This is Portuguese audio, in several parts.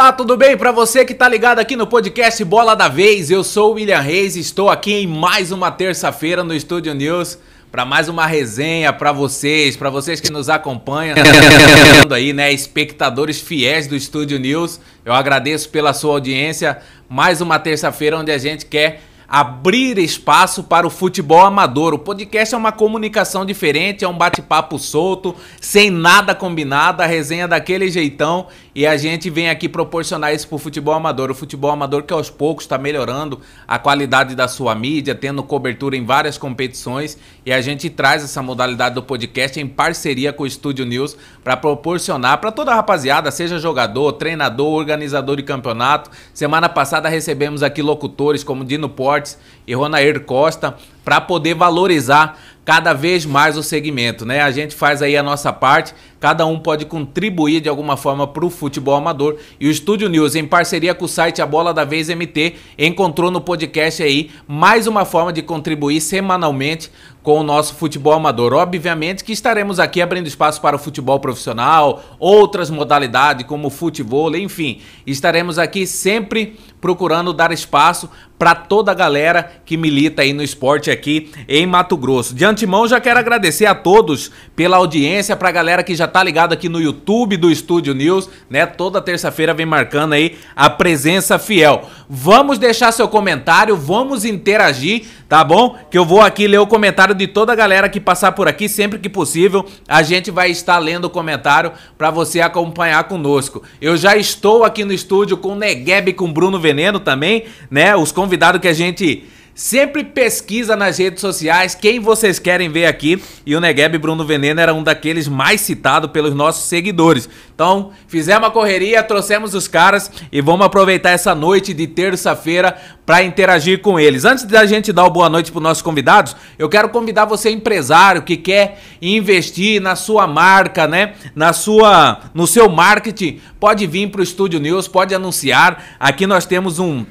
Olá, tudo bem? Para você que tá ligado aqui no podcast Bola da Vez, eu sou o William Reis, estou aqui em mais uma terça-feira no Estúdio News para mais uma resenha para vocês, para vocês que nos acompanham aí, né, espectadores fiéis do Estúdio News. Eu agradeço pela sua audiência. Mais uma terça-feira onde a gente quer abrir espaço para o futebol amador. O podcast é uma comunicação diferente, é um bate-papo solto, sem nada combinado, a resenha daquele jeitão. E a gente vem aqui proporcionar isso para o futebol amador. O futebol amador que aos poucos está melhorando a qualidade da sua mídia, tendo cobertura em várias competições. E a gente traz essa modalidade do podcast em parceria com o Estúdio News para proporcionar para toda a rapaziada, seja jogador, treinador, organizador de campeonato. Semana passada recebemos aqui locutores como Dino Portes e Ronair Costa para poder valorizar cada vez mais o segmento, né? A gente faz aí a nossa parte Cada um pode contribuir de alguma forma para o futebol amador. E o Estúdio News, em parceria com o site A Bola da Vez MT, encontrou no podcast aí mais uma forma de contribuir semanalmente com o nosso futebol amador. Obviamente que estaremos aqui abrindo espaço para o futebol profissional, outras modalidades como o futebol, enfim. Estaremos aqui sempre procurando dar espaço para toda a galera que milita aí no esporte aqui em Mato Grosso. De antemão, já quero agradecer a todos pela audiência, para a galera que já tá ligado aqui no YouTube do Estúdio News, né? Toda terça-feira vem marcando aí a presença fiel. Vamos deixar seu comentário, vamos interagir, tá bom? Que eu vou aqui ler o comentário de toda a galera que passar por aqui, sempre que possível, a gente vai estar lendo o comentário para você acompanhar conosco. Eu já estou aqui no estúdio com o Negueb com Bruno Veneno também, né? Os convidados que a gente Sempre pesquisa nas redes sociais quem vocês querem ver aqui. E o Negueb Bruno Veneno era um daqueles mais citado pelos nossos seguidores. Então, fizemos a correria, trouxemos os caras e vamos aproveitar essa noite de terça-feira para interagir com eles. Antes da gente dar o boa noite para nossos convidados, eu quero convidar você empresário que quer investir na sua marca, né? Na sua, no seu marketing, pode vir para o Estúdio News, pode anunciar. Aqui nós temos um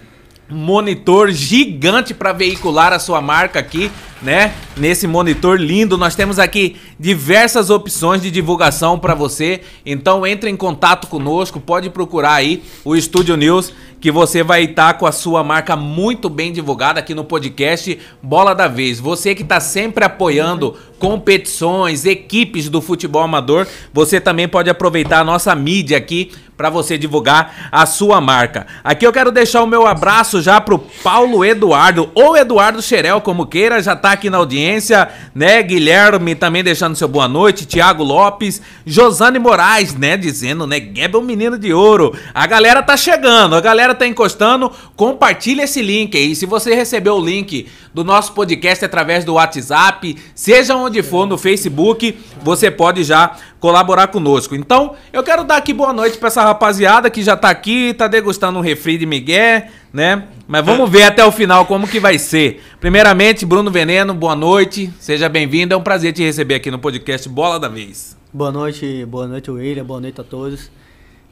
monitor gigante para veicular a sua marca aqui, né? Nesse monitor lindo, nós temos aqui diversas opções de divulgação para você. Então entre em contato conosco, pode procurar aí o Estúdio News que você vai estar tá com a sua marca muito bem divulgada aqui no podcast Bola da Vez. Você que está sempre apoiando competições, equipes do futebol amador, você também pode aproveitar a nossa mídia aqui para você divulgar a sua marca. Aqui eu quero deixar o meu abraço já pro Paulo Eduardo, ou Eduardo Xerel, como queira, já tá aqui na audiência, né? Guilherme também deixando seu boa noite, Tiago Lopes, Josane Moraes, né? Dizendo, né? Gueb é um menino de ouro. A galera tá chegando, a galera tá encostando, compartilha esse link aí. Se você recebeu o link do nosso podcast através do WhatsApp, seja onde for, no Facebook, você pode já colaborar conosco. Então, eu quero dar aqui boa noite para essa rapaziada que já tá aqui, tá degustando um refri de Miguel, né? Mas vamos ver até o final como que vai ser. Primeiramente, Bruno Veneno, boa noite, seja bem-vindo. É um prazer te receber aqui no podcast Bola da Vez. Boa noite, boa noite, William, boa noite a todos.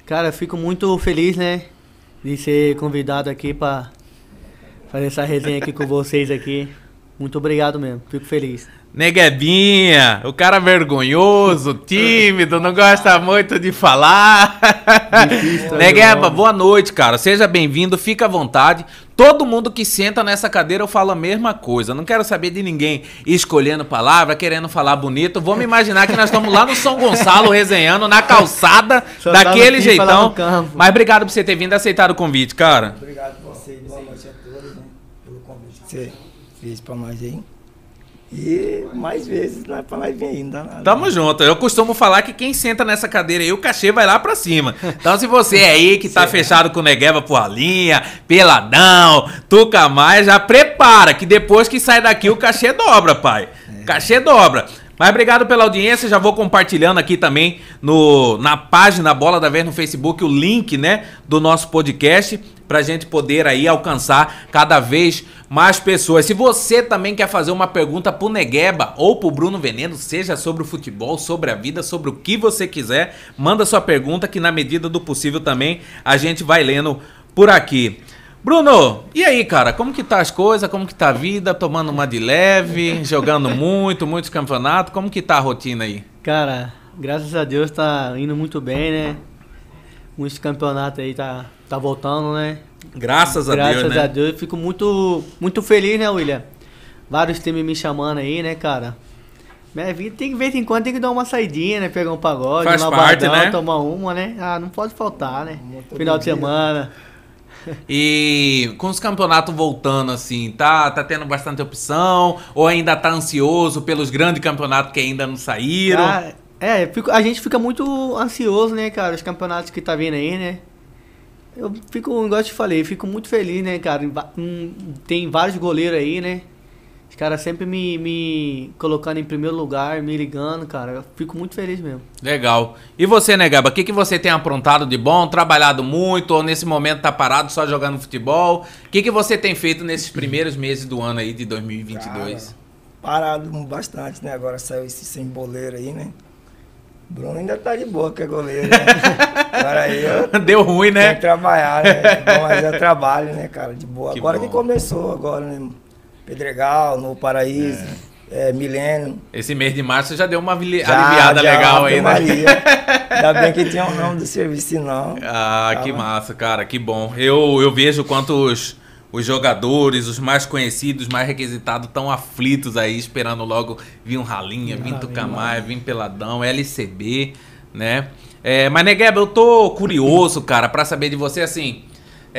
Cara, fico muito feliz, né, de ser convidado aqui para fazer essa resenha aqui com vocês aqui. Muito obrigado mesmo, fico feliz. Neguebinha, o cara vergonhoso, tímido, não gosta muito de falar. Né, Negueba, boa noite, cara. Seja bem-vindo, fica à vontade. Todo mundo que senta nessa cadeira eu falo a mesma coisa. Não quero saber de ninguém escolhendo palavra, querendo falar bonito. Vamos imaginar que nós estamos lá no São Gonçalo resenhando na calçada Só tá daquele jeitão. Mas obrigado por você ter vindo aceitar o convite, cara. Obrigado por você, boa noite a todos, né, pelo convite que você fez para nós aí. E mais vezes lá pra lá vem ainda. Tamo junto. Eu costumo falar que quem senta nessa cadeira aí, o cachê vai lá pra cima. Então, se você é aí que tá fechado com com Negueba linha, Peladão, Tuca Mais, já prepara que depois que sai daqui o cachê dobra, pai. O é. Cachê dobra. Mas obrigado pela audiência, já vou compartilhando aqui também no, na página Bola da Vez no Facebook o link, né, do nosso podcast para a gente poder aí alcançar cada vez mais pessoas. Se você também quer fazer uma pergunta para o Negueba ou para o Bruno Veneno, seja sobre o futebol, sobre a vida, sobre o que você quiser, manda sua pergunta que na medida do possível também a gente vai lendo por aqui. Bruno, e aí, cara? Como que tá as coisas? Como que tá a vida? Tomando uma de leve, jogando muito, muitos campeonatos. Como que tá a rotina aí? Cara, graças a Deus tá indo muito bem, né? Muitos campeonatos aí tá, tá voltando, né? Graças a graças Deus, Graças né? a Deus. Fico muito, muito feliz, né, William? Vários times me chamando aí, né, cara? Minha vida tem que, de vez em quando, tem que dar uma saidinha, né? Pegar um pagode, Faz uma parte, badão, né? tomar uma, né? Ah, não pode faltar, né? Final de dia. semana. E com os campeonatos voltando, assim, tá, tá tendo bastante opção? Ou ainda tá ansioso pelos grandes campeonatos que ainda não saíram? Ah, é, a gente fica muito ansioso, né, cara? Os campeonatos que tá vindo aí, né? Eu fico, igual eu te falei, fico muito feliz, né, cara? Tem vários goleiros aí, né? cara sempre me, me colocando em primeiro lugar, me ligando, cara. Eu fico muito feliz mesmo. Legal. E você, né, Gaba? O que, que você tem aprontado de bom? Trabalhado muito ou nesse momento tá parado só jogando futebol? O que, que você tem feito nesses primeiros meses do ano aí de 2022? Cara, parado bastante, né? Agora saiu esse sem boleiro aí, né? Bruno ainda tá de boa que é goleiro, né? eu Deu ruim, né? Tem que trabalhar, né? Bom, mas é trabalho, né, cara? De boa. Que agora bom. que começou, agora, né? Pedregal, no Paraíso. É. é, milênio. Esse mês de março já deu uma aliviada já, legal aí, né? Ainda bem que tinha o um nome do serviço, não. Ah, Tava. que massa, cara, que bom. Eu, eu vejo quantos os jogadores, os mais conhecidos, mais requisitados, estão aflitos aí, esperando logo vir um Ralinha, vir Tucamaia, vir Peladão, LCB, né? É, mas, Negueba, eu tô curioso, cara, para saber de você, assim,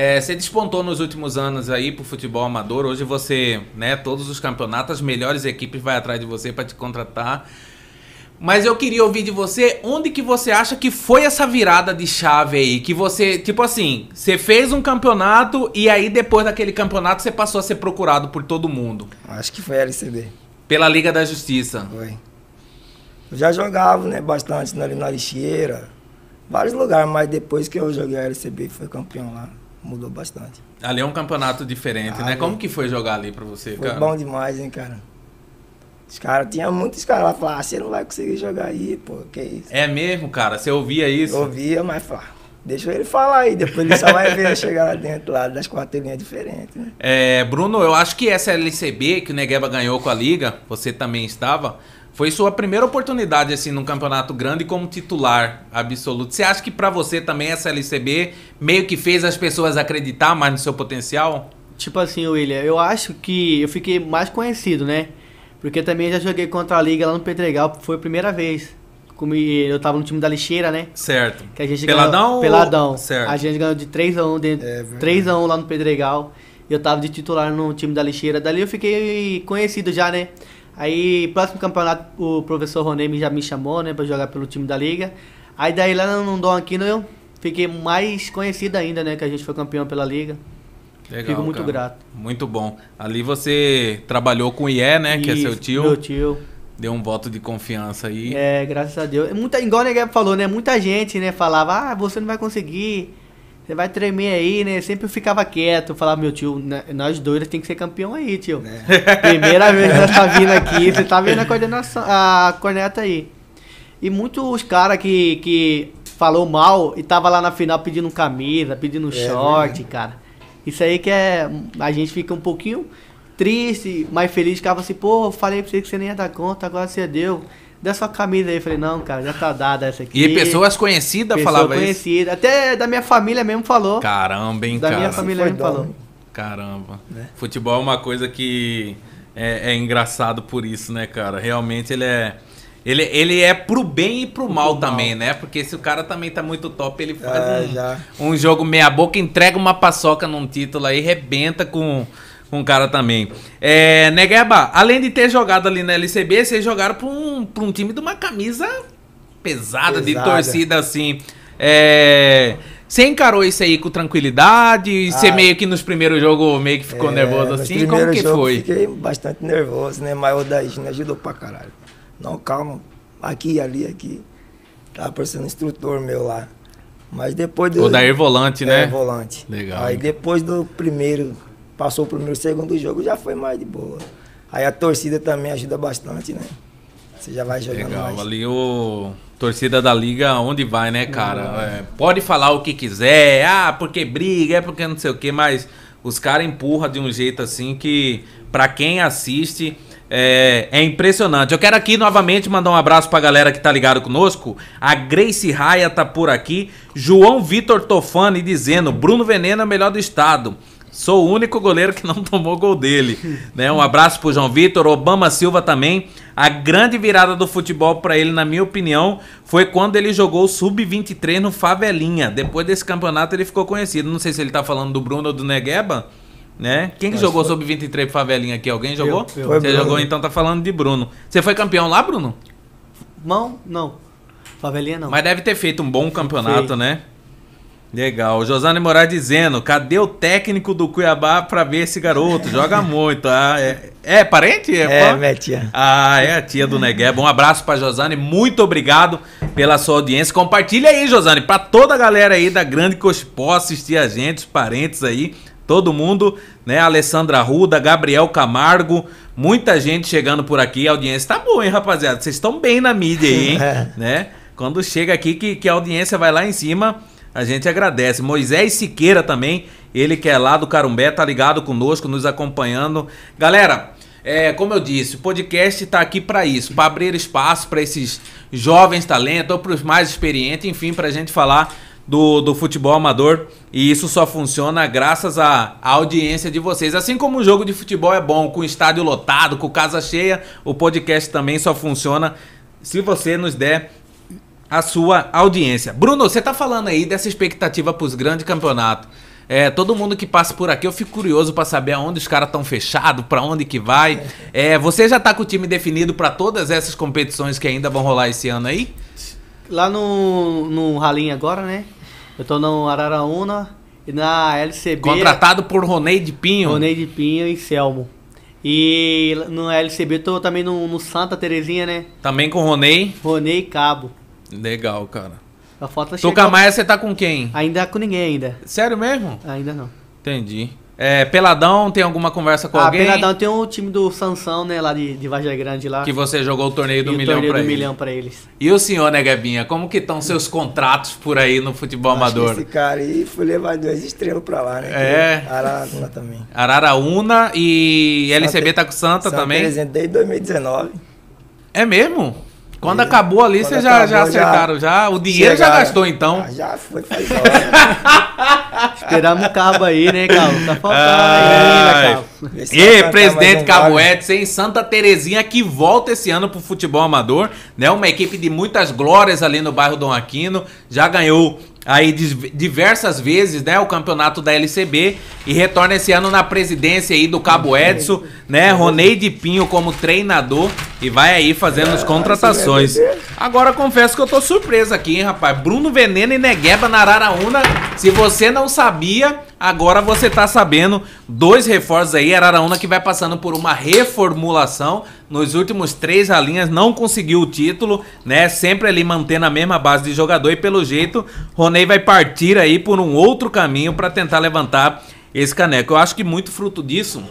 é, você despontou nos últimos anos aí pro futebol amador. Hoje você, né, todos os campeonatos, as melhores equipes vai atrás de você para te contratar. Mas eu queria ouvir de você onde que você acha que foi essa virada de chave aí? Que você, tipo assim, você fez um campeonato e aí depois daquele campeonato você passou a ser procurado por todo mundo. Acho que foi a LCB. Pela Liga da Justiça. Foi. Eu já jogava, né, bastante ali na lixeira, vários lugares, mas depois que eu joguei a LCB, foi campeão lá mudou bastante. Ali é um campeonato diferente, né? Como que foi jogar ali para você, foi cara? Foi bom demais, hein, cara? Os caras, tinha muitos caras lá falavam, ah, você não vai conseguir jogar aí, pô, que isso. É mesmo, cara? Você ouvia isso? Eu ouvia, mas fala Deixa ele falar aí, depois ele só vai ver chegar lá dentro, lá das quartelinhas diferentes. Né? É, Bruno, eu acho que essa LCB que o Negueba ganhou com a Liga, você também estava, foi sua primeira oportunidade assim num campeonato grande como titular absoluto. Você acha que para você também essa LCB meio que fez as pessoas acreditar mais no seu potencial? Tipo assim, William, eu acho que eu fiquei mais conhecido, né? Porque também já joguei contra a Liga lá no Pedregal, foi a primeira vez. Como eu tava no time da lixeira, né? Certo. Que a gente peladão? Ganhou, peladão. Certo. A gente ganhou de 3x1 dentro, é 3x1 lá no Pedregal. Eu tava de titular no time da lixeira. Dali eu fiquei conhecido já, né? Aí, próximo campeonato, o professor Ronemi já me chamou, né, pra jogar pelo time da liga. Aí daí lá no Dom Aquino eu fiquei mais conhecido ainda, né, que a gente foi campeão pela liga. Legal, Fico muito cara. grato. Muito bom. Ali você trabalhou com o IE, né, Isso, que é seu tio. Meu tio. Deu um voto de confiança aí. É, graças a Deus. Muita, igual o falou, né? Muita gente, né, falava, ah, você não vai conseguir. Você vai tremer aí, né? Sempre eu ficava quieto, falava, meu tio, nós dois tem que ser campeão aí, tio. É. Primeira vez que você tá vindo aqui, você tá vendo a coordenação, a corneta aí. E muitos caras que, que falou mal e tava lá na final pedindo camisa, pedindo é, short, cara. Isso aí que é. A gente fica um pouquinho triste, mas feliz, ficava assim, pô, falei pra você que você nem ia dar conta, agora você deu dá sua camisa aí. falei, não, cara, já tá dada essa aqui. E pessoas conhecidas Pessoa falavam conhecida. isso? Até da minha família mesmo falou. Caramba, hein, da cara. Da minha família mesmo falou. Caramba. Né? Futebol é uma coisa que é, é, engraçado por isso, né, cara? Realmente ele é... Ele, ele é pro bem e pro, pro mal, mal também, né? Porque se o cara também tá muito top, ele faz é, um, um, jogo meia boca, entrega uma paçoca num título aí, rebenta com com o cara também. É, Negueba, além de ter jogado ali na LCB, vocês jogaram para um, pra um time de uma camisa pesada, pesada. de torcida assim. É, você encarou isso aí com tranquilidade? Ah, você meio que nos primeiros jogos meio que ficou é, nervoso assim? Como que foi? Fiquei bastante nervoso, né? Mas o Daís me ajudou pra caralho. Não, calma. Aqui, ali, aqui. Tava parecendo um instrutor meu lá. Mas depois do. O Daí é Volante, né? é, né? Volante. Legal. Aí depois do primeiro Passou o primeiro, segundo jogo, já foi mais de boa. Aí a torcida também ajuda bastante, né? Você já vai jogando Legal, mais. ali o torcida da liga onde vai, né, cara? É, pode falar o que quiser, ah, porque briga, é porque não sei o que, mas os caras empurram de um jeito assim que para quem assiste é, é, impressionante. Eu quero aqui novamente mandar um abraço pra galera que tá ligado conosco. A Grace Raia tá por aqui. João Vitor Tofani dizendo: Bruno Veneno é o melhor do estado. Sou o único goleiro que não tomou gol dele. né? Um abraço pro João Vitor, Obama Silva também. A grande virada do futebol para ele, na minha opinião, foi quando ele jogou o Sub-23 no Favelinha. Depois desse campeonato ele ficou conhecido. Não sei se ele tá falando do Bruno ou do Negueba. Né? Quem que jogou foi... Sub-23 pro Favelinha aqui? Alguém jogou? Eu, eu. Você jogou, então tá falando de Bruno. Você foi campeão lá, Bruno? Não, não. Favelinha não. Mas deve ter feito um bom campeonato, Fei. né? Legal. Josane Moraes dizendo: cadê o técnico do Cuiabá para ver esse garoto? Joga muito. Ah, é, é parente? É, é minha tia. Ah, é a tia do Negueba. Um abraço para Josane. Muito obrigado pela sua audiência. Compartilha aí, Josane, para toda a galera aí da Grande Cospó assistir a gente, os parentes aí, todo mundo, né? Alessandra Ruda, Gabriel Camargo. Muita gente chegando por aqui. A audiência tá boa, hein, rapaziada? Vocês estão bem na mídia aí, hein? né? Quando chega aqui que, que a audiência vai lá em cima a gente agradece. Moisés Siqueira também, ele que é lá do Carumbé, tá ligado conosco, nos acompanhando. Galera, é, como eu disse, o podcast está aqui para isso, para abrir espaço para esses jovens talentos ou para os mais experientes, enfim, para a gente falar do, do futebol amador. E isso só funciona graças à, à audiência de vocês. Assim como o jogo de futebol é bom, com estádio lotado, com casa cheia, o podcast também só funciona se você nos der a sua audiência. Bruno, você está falando aí dessa expectativa para os grandes campeonatos. É, todo mundo que passa por aqui, eu fico curioso para saber aonde os caras estão fechados, para onde que vai. É, você já está com o time definido para todas essas competições que ainda vão rolar esse ano aí? Lá no, no Ralinho agora, né? Eu estou no Araraúna e na LCB... Contratado por Ronei de Pinho. Ronei de Pinho e Selmo. E no LCB eu tô também no, no Santa Terezinha, né? Também com o Ronei. Ronei Cabo. Legal, cara. A foto chegou... você tá com quem? Ainda com ninguém ainda. Sério mesmo? Ainda não. Entendi. É, Peladão, tem alguma conversa com ah, alguém? Peladão tem o um time do Sansão, né, lá de, de Vargem Grande lá. Que você jogou o torneio do, e milhão, torneio do eles. milhão pra eles. E o senhor, né, Gabinha? Como que estão seus contratos por aí no futebol Acho amador? Esse cara aí foi levar duas estrelas pra lá, né? É. Ararauna também. Araraúna e LCB tá com Santa Santa também? Presente desde 2019. É mesmo? Quando e, acabou ali, vocês já, já acertaram. Já, já o dinheiro chegaram, já gastou, então. Ah, já foi, faz hora. Esperamos o cabo aí, né, Cabo? Tá faltando aí, né, Cabo? E presidente Cabo Edson em Santa Terezinha que volta esse ano pro futebol amador, né? Uma equipe de muitas glórias ali no bairro Dom Aquino, já ganhou aí diversas vezes, né, o campeonato da LCB e retorna esse ano na presidência aí do Cabo é. Edson, né, de Pinho como treinador e vai aí fazendo as é, contratações. É Agora confesso que eu tô surpreso aqui, hein, rapaz. Bruno Veneno e Negueba na Araraúna, Se você não sabia, agora você tá sabendo. Dois reforços aí, Araraúna que vai passando por uma reformulação. Nos últimos três alinhas não conseguiu o título, né? Sempre ali mantendo a mesma base de jogador e pelo jeito, Roney vai partir aí por um outro caminho para tentar levantar esse caneco. Eu acho que muito fruto disso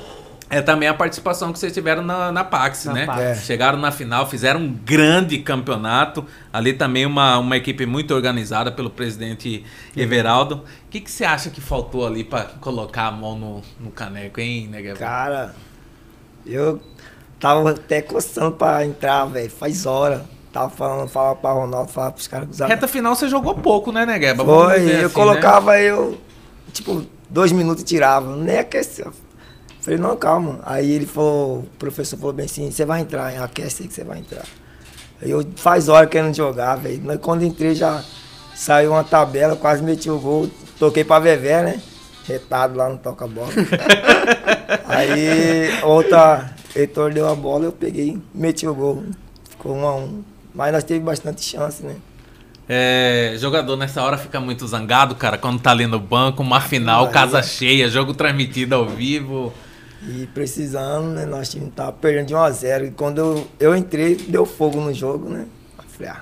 é também a participação que vocês tiveram na, na Pax, na né? Pax. É. Chegaram na final, fizeram um grande campeonato. Ali também uma, uma equipe muito organizada pelo presidente uhum. Everaldo. O que, que você acha que faltou ali para colocar a mão no, no caneco, hein, Negueba? Cara, eu tava até coçando para entrar, velho, faz hora. Tava falando, falava pra Ronaldo, falava pros caras que usavam. Reta final você jogou pouco, né, Negueba? Foi, eu assim, né? colocava, né? eu, tipo, dois minutos e tirava. Nem aquecia é Falei, não, calma. Aí ele falou, o professor falou bem assim, você vai entrar, aquece aí que você vai entrar. Aí eu faz hora querendo jogar, velho. Quando entrei já saiu uma tabela, quase meti o gol. Toquei pra Vevé, né? Retado lá no toca-bola. aí outra, Heitor deu a bola, eu peguei, meti o gol. Ficou um a um. Mas nós teve bastante chance, né? É, jogador nessa hora fica muito zangado, cara, quando tá ali no banco, uma final, casa é. cheia, jogo transmitido ao vivo. E precisando, né? Nós tínhamos tava perdendo de 1 a 0 E quando eu, eu entrei, deu fogo no jogo, né? Eu falei, ah,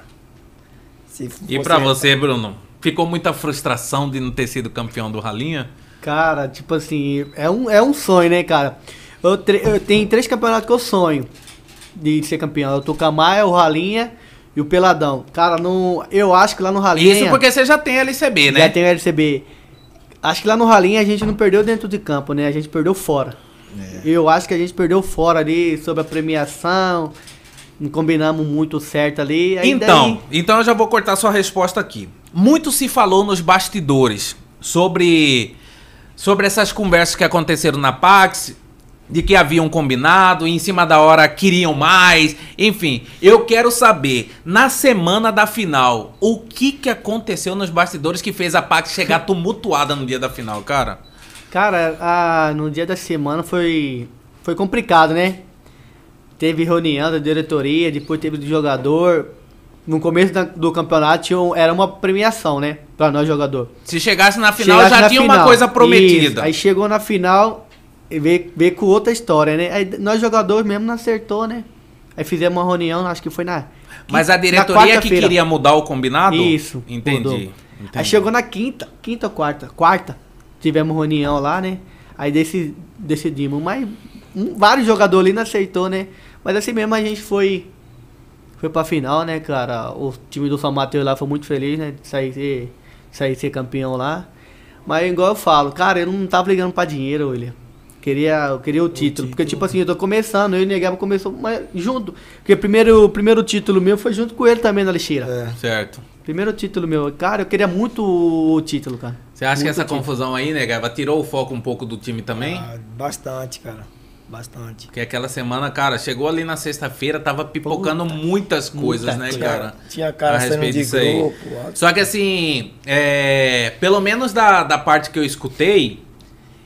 se e para você, Bruno, ficou muita frustração de não ter sido campeão do Ralinha? Cara, tipo assim, é um, é um sonho, né, cara? Eu, eu tenho três campeonatos que eu sonho de ser campeão. Eu tô com a Maia, o Ralinha e o Peladão. Cara, no, eu acho que lá no Ralinha. Isso porque você já tem LCB, né? Já tem LCB. Acho que lá no Ralinha a gente não perdeu dentro de campo, né? A gente perdeu fora. É. Eu acho que a gente perdeu fora ali sobre a premiação. Não combinamos muito certo ali. então, daí... então eu já vou cortar sua resposta aqui. Muito se falou nos bastidores sobre sobre essas conversas que aconteceram na Pax, de que haviam combinado, em cima da hora queriam mais, enfim. Eu quero saber, na semana da final, o que que aconteceu nos bastidores que fez a Pax chegar tumultuada no dia da final, cara? Cara, a, no dia da semana foi, foi complicado, né? Teve reunião da diretoria, depois teve do jogador. No começo da, do campeonato tinha, era uma premiação, né? Pra nós jogador. Se chegasse na final chegasse já na tinha final. uma coisa prometida. Isso. Aí chegou na final e veio, veio com outra história, né? Aí nós jogadores mesmo não acertou, né? Aí fizemos uma reunião, acho que foi na. Mas a diretoria que queria mudar o combinado? Isso. Entendi. Entendi. Aí chegou na quinta, quinta ou quarta? Quarta tivemos reunião lá, né? Aí decidimos, mas um, vários jogadores ali não aceitou, né? Mas assim mesmo a gente foi foi pra final, né, cara? O time do São Mateus lá foi muito feliz, né? De sair ser, sair ser campeão lá. Mas igual eu falo, cara, eu não tava ligando pra dinheiro, William. Queria, eu queria o, o título, Porque, tipo assim, eu tô começando, eu e o Negueba começou mas, junto. Porque o primeiro, primeiro título meu foi junto com ele também na lixeira. É. Certo. Primeiro título meu. Cara, eu queria muito o título, cara. Você acha que essa confusão aí, né, Gava, tirou o foco um pouco do time também? Ah, bastante, cara. Bastante. Porque aquela semana, cara, chegou ali na sexta-feira, tava pipocando Puta, muitas coisas, né, tinha, cara? Tinha cara a respeito disso aí. Só que assim, é, pelo menos da, da parte que eu escutei,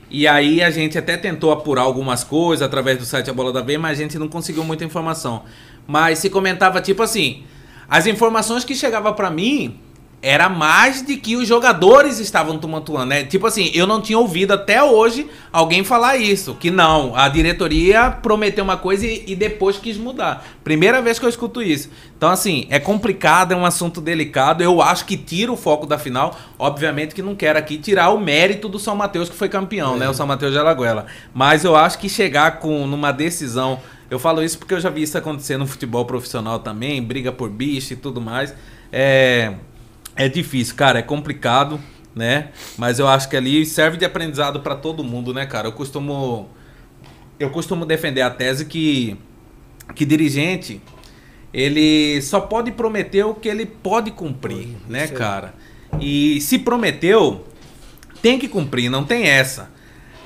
e aí a gente até tentou apurar algumas coisas através do site A Bola da B, mas a gente não conseguiu muita informação. Mas se comentava tipo assim, as informações que chegava para mim era mais de que os jogadores estavam tumultuando, né? Tipo assim, eu não tinha ouvido até hoje alguém falar isso, que não, a diretoria prometeu uma coisa e, e, depois quis mudar. Primeira vez que eu escuto isso. Então assim, é complicado, é um assunto delicado. Eu acho que tira o foco da final, obviamente que não quero aqui tirar o mérito do São Mateus que foi campeão, né? é. né? O São Mateus de Alagoela. Mas eu acho que chegar com numa decisão, eu falo isso porque eu já vi isso acontecer no futebol profissional também, briga por bicho e tudo mais. É, é difícil, cara, é complicado, né? Mas eu acho que ali serve de aprendizado para todo mundo, né, cara? Eu costumo eu costumo defender a tese que que dirigente ele só pode prometer o que ele pode cumprir, Oi, né, sei. cara? E se prometeu, tem que cumprir, não tem essa.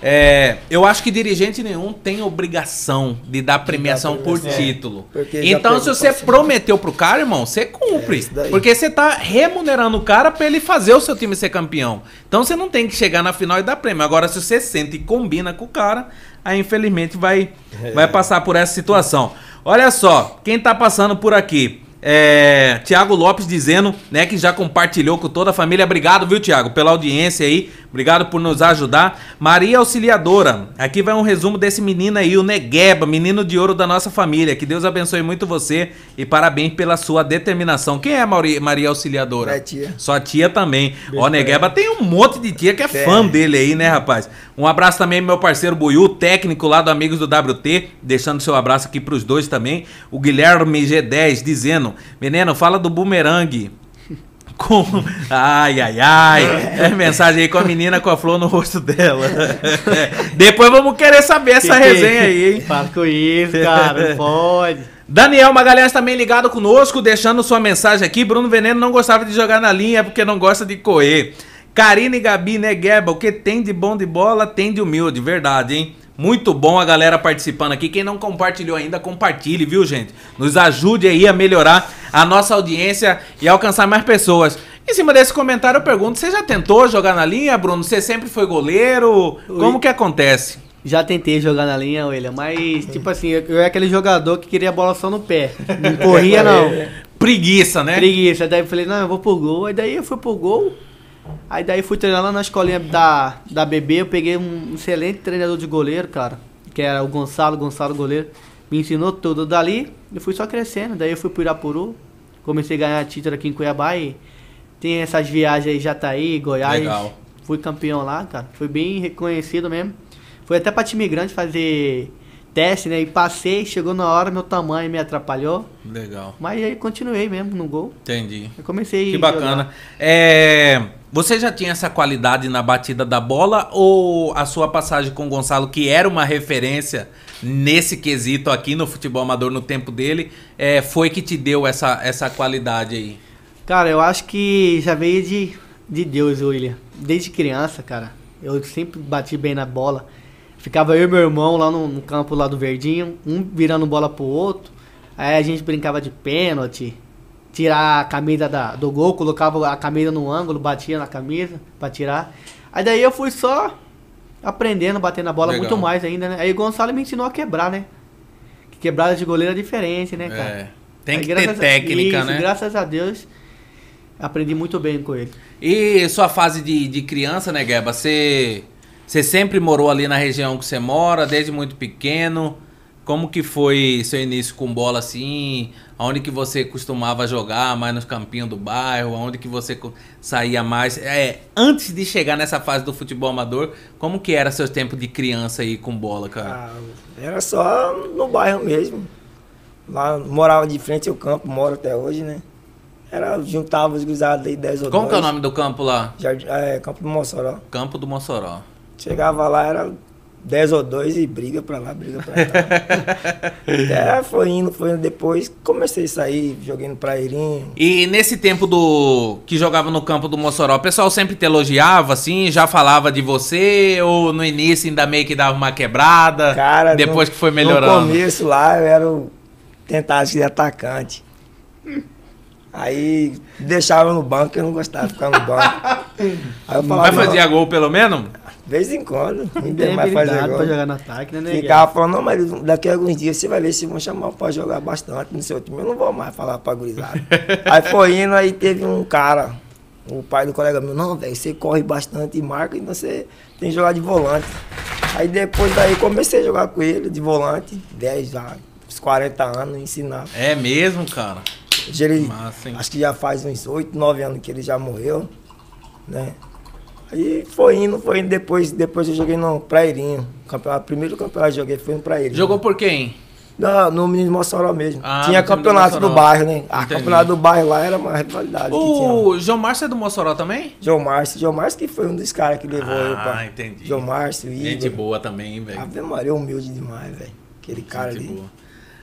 É, eu acho que dirigente nenhum tem obrigação de dar premiação, por é, título. Então, se você assim. prometeu pro cara, irmão, você cumpre. É porque você tá remunerando o cara para ele fazer o seu time ser campeão. Então, você não tem que chegar na final e dar prêmio. Agora, se você sente e combina com o cara, aí infelizmente vai, é. vai passar por essa situação. Olha só, quem tá passando por aqui? É, Tiago Lopes dizendo, né, que já compartilhou com toda a família. Obrigado, viu, Tiago, pela audiência aí. Obrigado por nos ajudar. Maria Auxiliadora, aqui vai um resumo desse menino aí, o Negueba, menino de ouro da nossa família. Que Deus abençoe muito você e parabéns pela sua determinação. Quem é Maria Auxiliadora? É tia. Sua tia também. Ó, Negueba tem um monte de tia que é, é fã dele aí, né, rapaz? Um abraço também meu parceiro Buiu, técnico lá do Amigos do WT, deixando seu abraço aqui pros dois também. O Guilherme G10 dizendo: Menino, fala do bumerangue com. Ai, ai, ai. É mensagem aí com a menina com a flor no rosto dela. É. Depois vamos querer saber essa resenha aí, hein? Fala com isso, cara. Pode. Daniel Magalhães também ligado conosco, deixando sua mensagem aqui. Bruno Veneno não gostava de jogar na linha é porque não gosta de correr. Karine e Gabi Gueba o que tem de bom de bola, tem de humilde, verdade, hein? Muito bom a galera participando aqui. Quem não compartilhou ainda, compartilhe, viu, gente? Nos ajude aí a melhorar a nossa audiência e alcançar mais pessoas. Em cima desse comentário, eu pergunto: você já tentou jogar na linha, Bruno? Você sempre foi goleiro? Como que acontece? Já tentei jogar na linha, William, mas, tipo assim, eu, eu era é aquele jogador que queria a bola só no pé. Não corria, é. não. Preguiça, né? Preguiça. Daí eu falei: não, eu vou pro gol. Aí daí eu fui pro gol. Aí daí fui treinar lá na escolinha da, da BB, eu peguei um excelente treinador de goleiro, cara, que era o Gonçalo, Gonçalo goleiro. Me ensinou tudo dali, eu fui só crescendo. Daí eu fui pro Irapuru, comecei a ganhar título aqui em Cuiabá e tem essas viagens aí, Jataí, Goiás. Legal. Fui campeão lá, cara. fui bem reconhecido mesmo. fui até pra time grande fazer teste, né? E passei, chegou na hora, meu tamanho me atrapalhou. Legal. Mas aí continuei mesmo no gol. Entendi. Eu comecei. Que bacana. É. Você já tinha essa qualidade na batida da bola ou a sua passagem com o Gonçalo, que era uma referência nesse quesito aqui no futebol amador no tempo dele, é, foi que te deu essa, essa qualidade aí? Cara, eu acho que já veio de, de Deus, William. Desde criança, cara. Eu sempre bati bem na bola. Ficava eu e meu irmão lá no, no campo lá do Verdinho, um virando bola pro outro. Aí a gente brincava de pênalti tirar a camisa da, do gol, colocava a camisa no ângulo, batia na camisa pra tirar. Aí daí eu fui só aprendendo, batendo a bola Legal. muito mais ainda, né? Aí o Gonçalo me ensinou a quebrar, né? Que quebrada de goleiro é diferente, né, cara? É. Tem que Aí, ter técnica, isso, né? Graças a Deus, aprendi muito bem com ele. E sua fase de, de criança, né, Gueba? Você, você sempre morou ali na região que você mora, desde muito pequeno. Como que foi seu início com bola assim? Aonde que você costumava jogar mais nos campinhos do bairro? Aonde que você saía mais? É, antes de chegar nessa fase do futebol amador, como que era seus tempo de criança aí com bola, cara? Ah, era só no bairro mesmo. Lá morava de frente ao campo, moro até hoje, né? Era, juntava os guisados aí 10 ou Como dois. que é o nome do campo lá? Jardim, é, campo do Mossoró. Campo do Mossoró. Chegava lá, era 10 ou 2 e briga pra lá, briga pra cá. Até foi indo, foi indo. Depois comecei a sair, joguei no Praeirinho. E nesse tempo do que jogava no campo do Mossoró, o pessoal sempre te elogiava, assim? Já falava de você? Ou no início ainda meio que dava uma quebrada? Cara, depois no, que foi melhorando? No começo lá eu era o tentado de atacante. Aí deixava no banco, eu não gostava de ficar no banco. Aí eu falava, Vai fazer gol pelo menos? De vez em quando. Tem mais faz gol pra jogar no ataque, né, né? Ficava falando, não, mas daqui a alguns dias você vai ver se vão chamar pra jogar bastante no seu time. Eu não vou mais falar pra gurizada. aí foi indo, aí teve um cara, o pai do colega meu, não, velho, você corre bastante e marca, então você tem que jogar de volante. Aí depois daí comecei a jogar com ele de volante, 10 já, uns 40 anos, ensinar. É mesmo, cara? ele, Massa, acho que já faz uns 8, 9 anos que ele já morreu, né? Aí foi indo, foi indo. Depois, depois eu joguei no Praeirinho. o primeiro campeonato que eu joguei foi no Praeirinho. Jogou por quem? No, no Menino Mossoró mesmo. Ah, Tinha campeonato do, do, bairro, né? A ah, campeonato do bairro lá era uma rivalidade. O João Márcio é do Mossoró também? João Márcio. João Márcio que foi um dos caras que levou ah, eu pra... entendi. João Márcio, e. Gente boa também, velho. Ave Maria, é humilde demais, velho. Aquele Gente cara ali. Boa.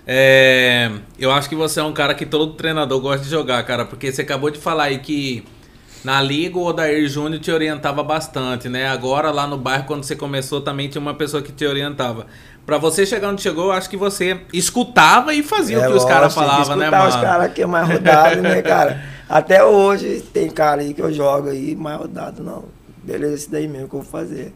É, eu acho que você é um cara que todo treinador gosta de jogar, cara. Porque você acabou de falar aí que na liga, o Odair Júnior te orientava bastante, né? Agora, lá no bairro, quando você começou, também tinha uma pessoa que te orientava. Pra você chegar onde chegou, eu acho que você escutava e fazia é, o que os caras falavam, né, mano? os caras que é mais rodado, né, cara? Até hoje tem cara aí que eu jogo aí, mais rodado não. Beleza, isso daí mesmo que eu vou fazer.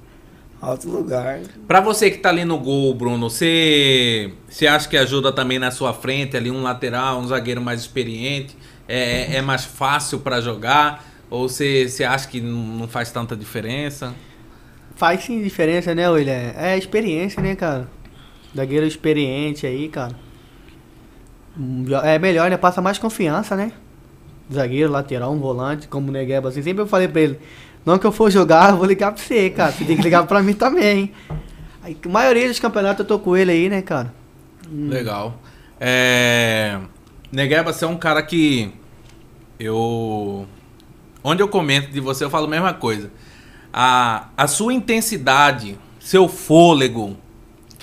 Alto lugar. Pra você que tá ali no gol, Bruno, você, você acha que ajuda também na sua frente, ali um lateral, um zagueiro mais experiente? É, é, é mais fácil para jogar? Ou você, acha que não faz tanta diferença? Faz sim diferença, né, William? É experiência, né, cara? Zagueiro experiente aí, cara. É melhor, né? Passa mais confiança, né? Zagueiro, lateral, um volante, como o Negueba, assim. Sempre eu falei pra ele, não que eu for jogar, eu vou ligar pra você, cara. Você tem que ligar pra mim também. Aí, a maioria dos campeonatos eu tô com ele aí, né, cara? Hum. Legal. É... Negueba, você é um cara que eu onde eu comento de você, eu falo a mesma coisa. A, a sua intensidade, seu fôlego,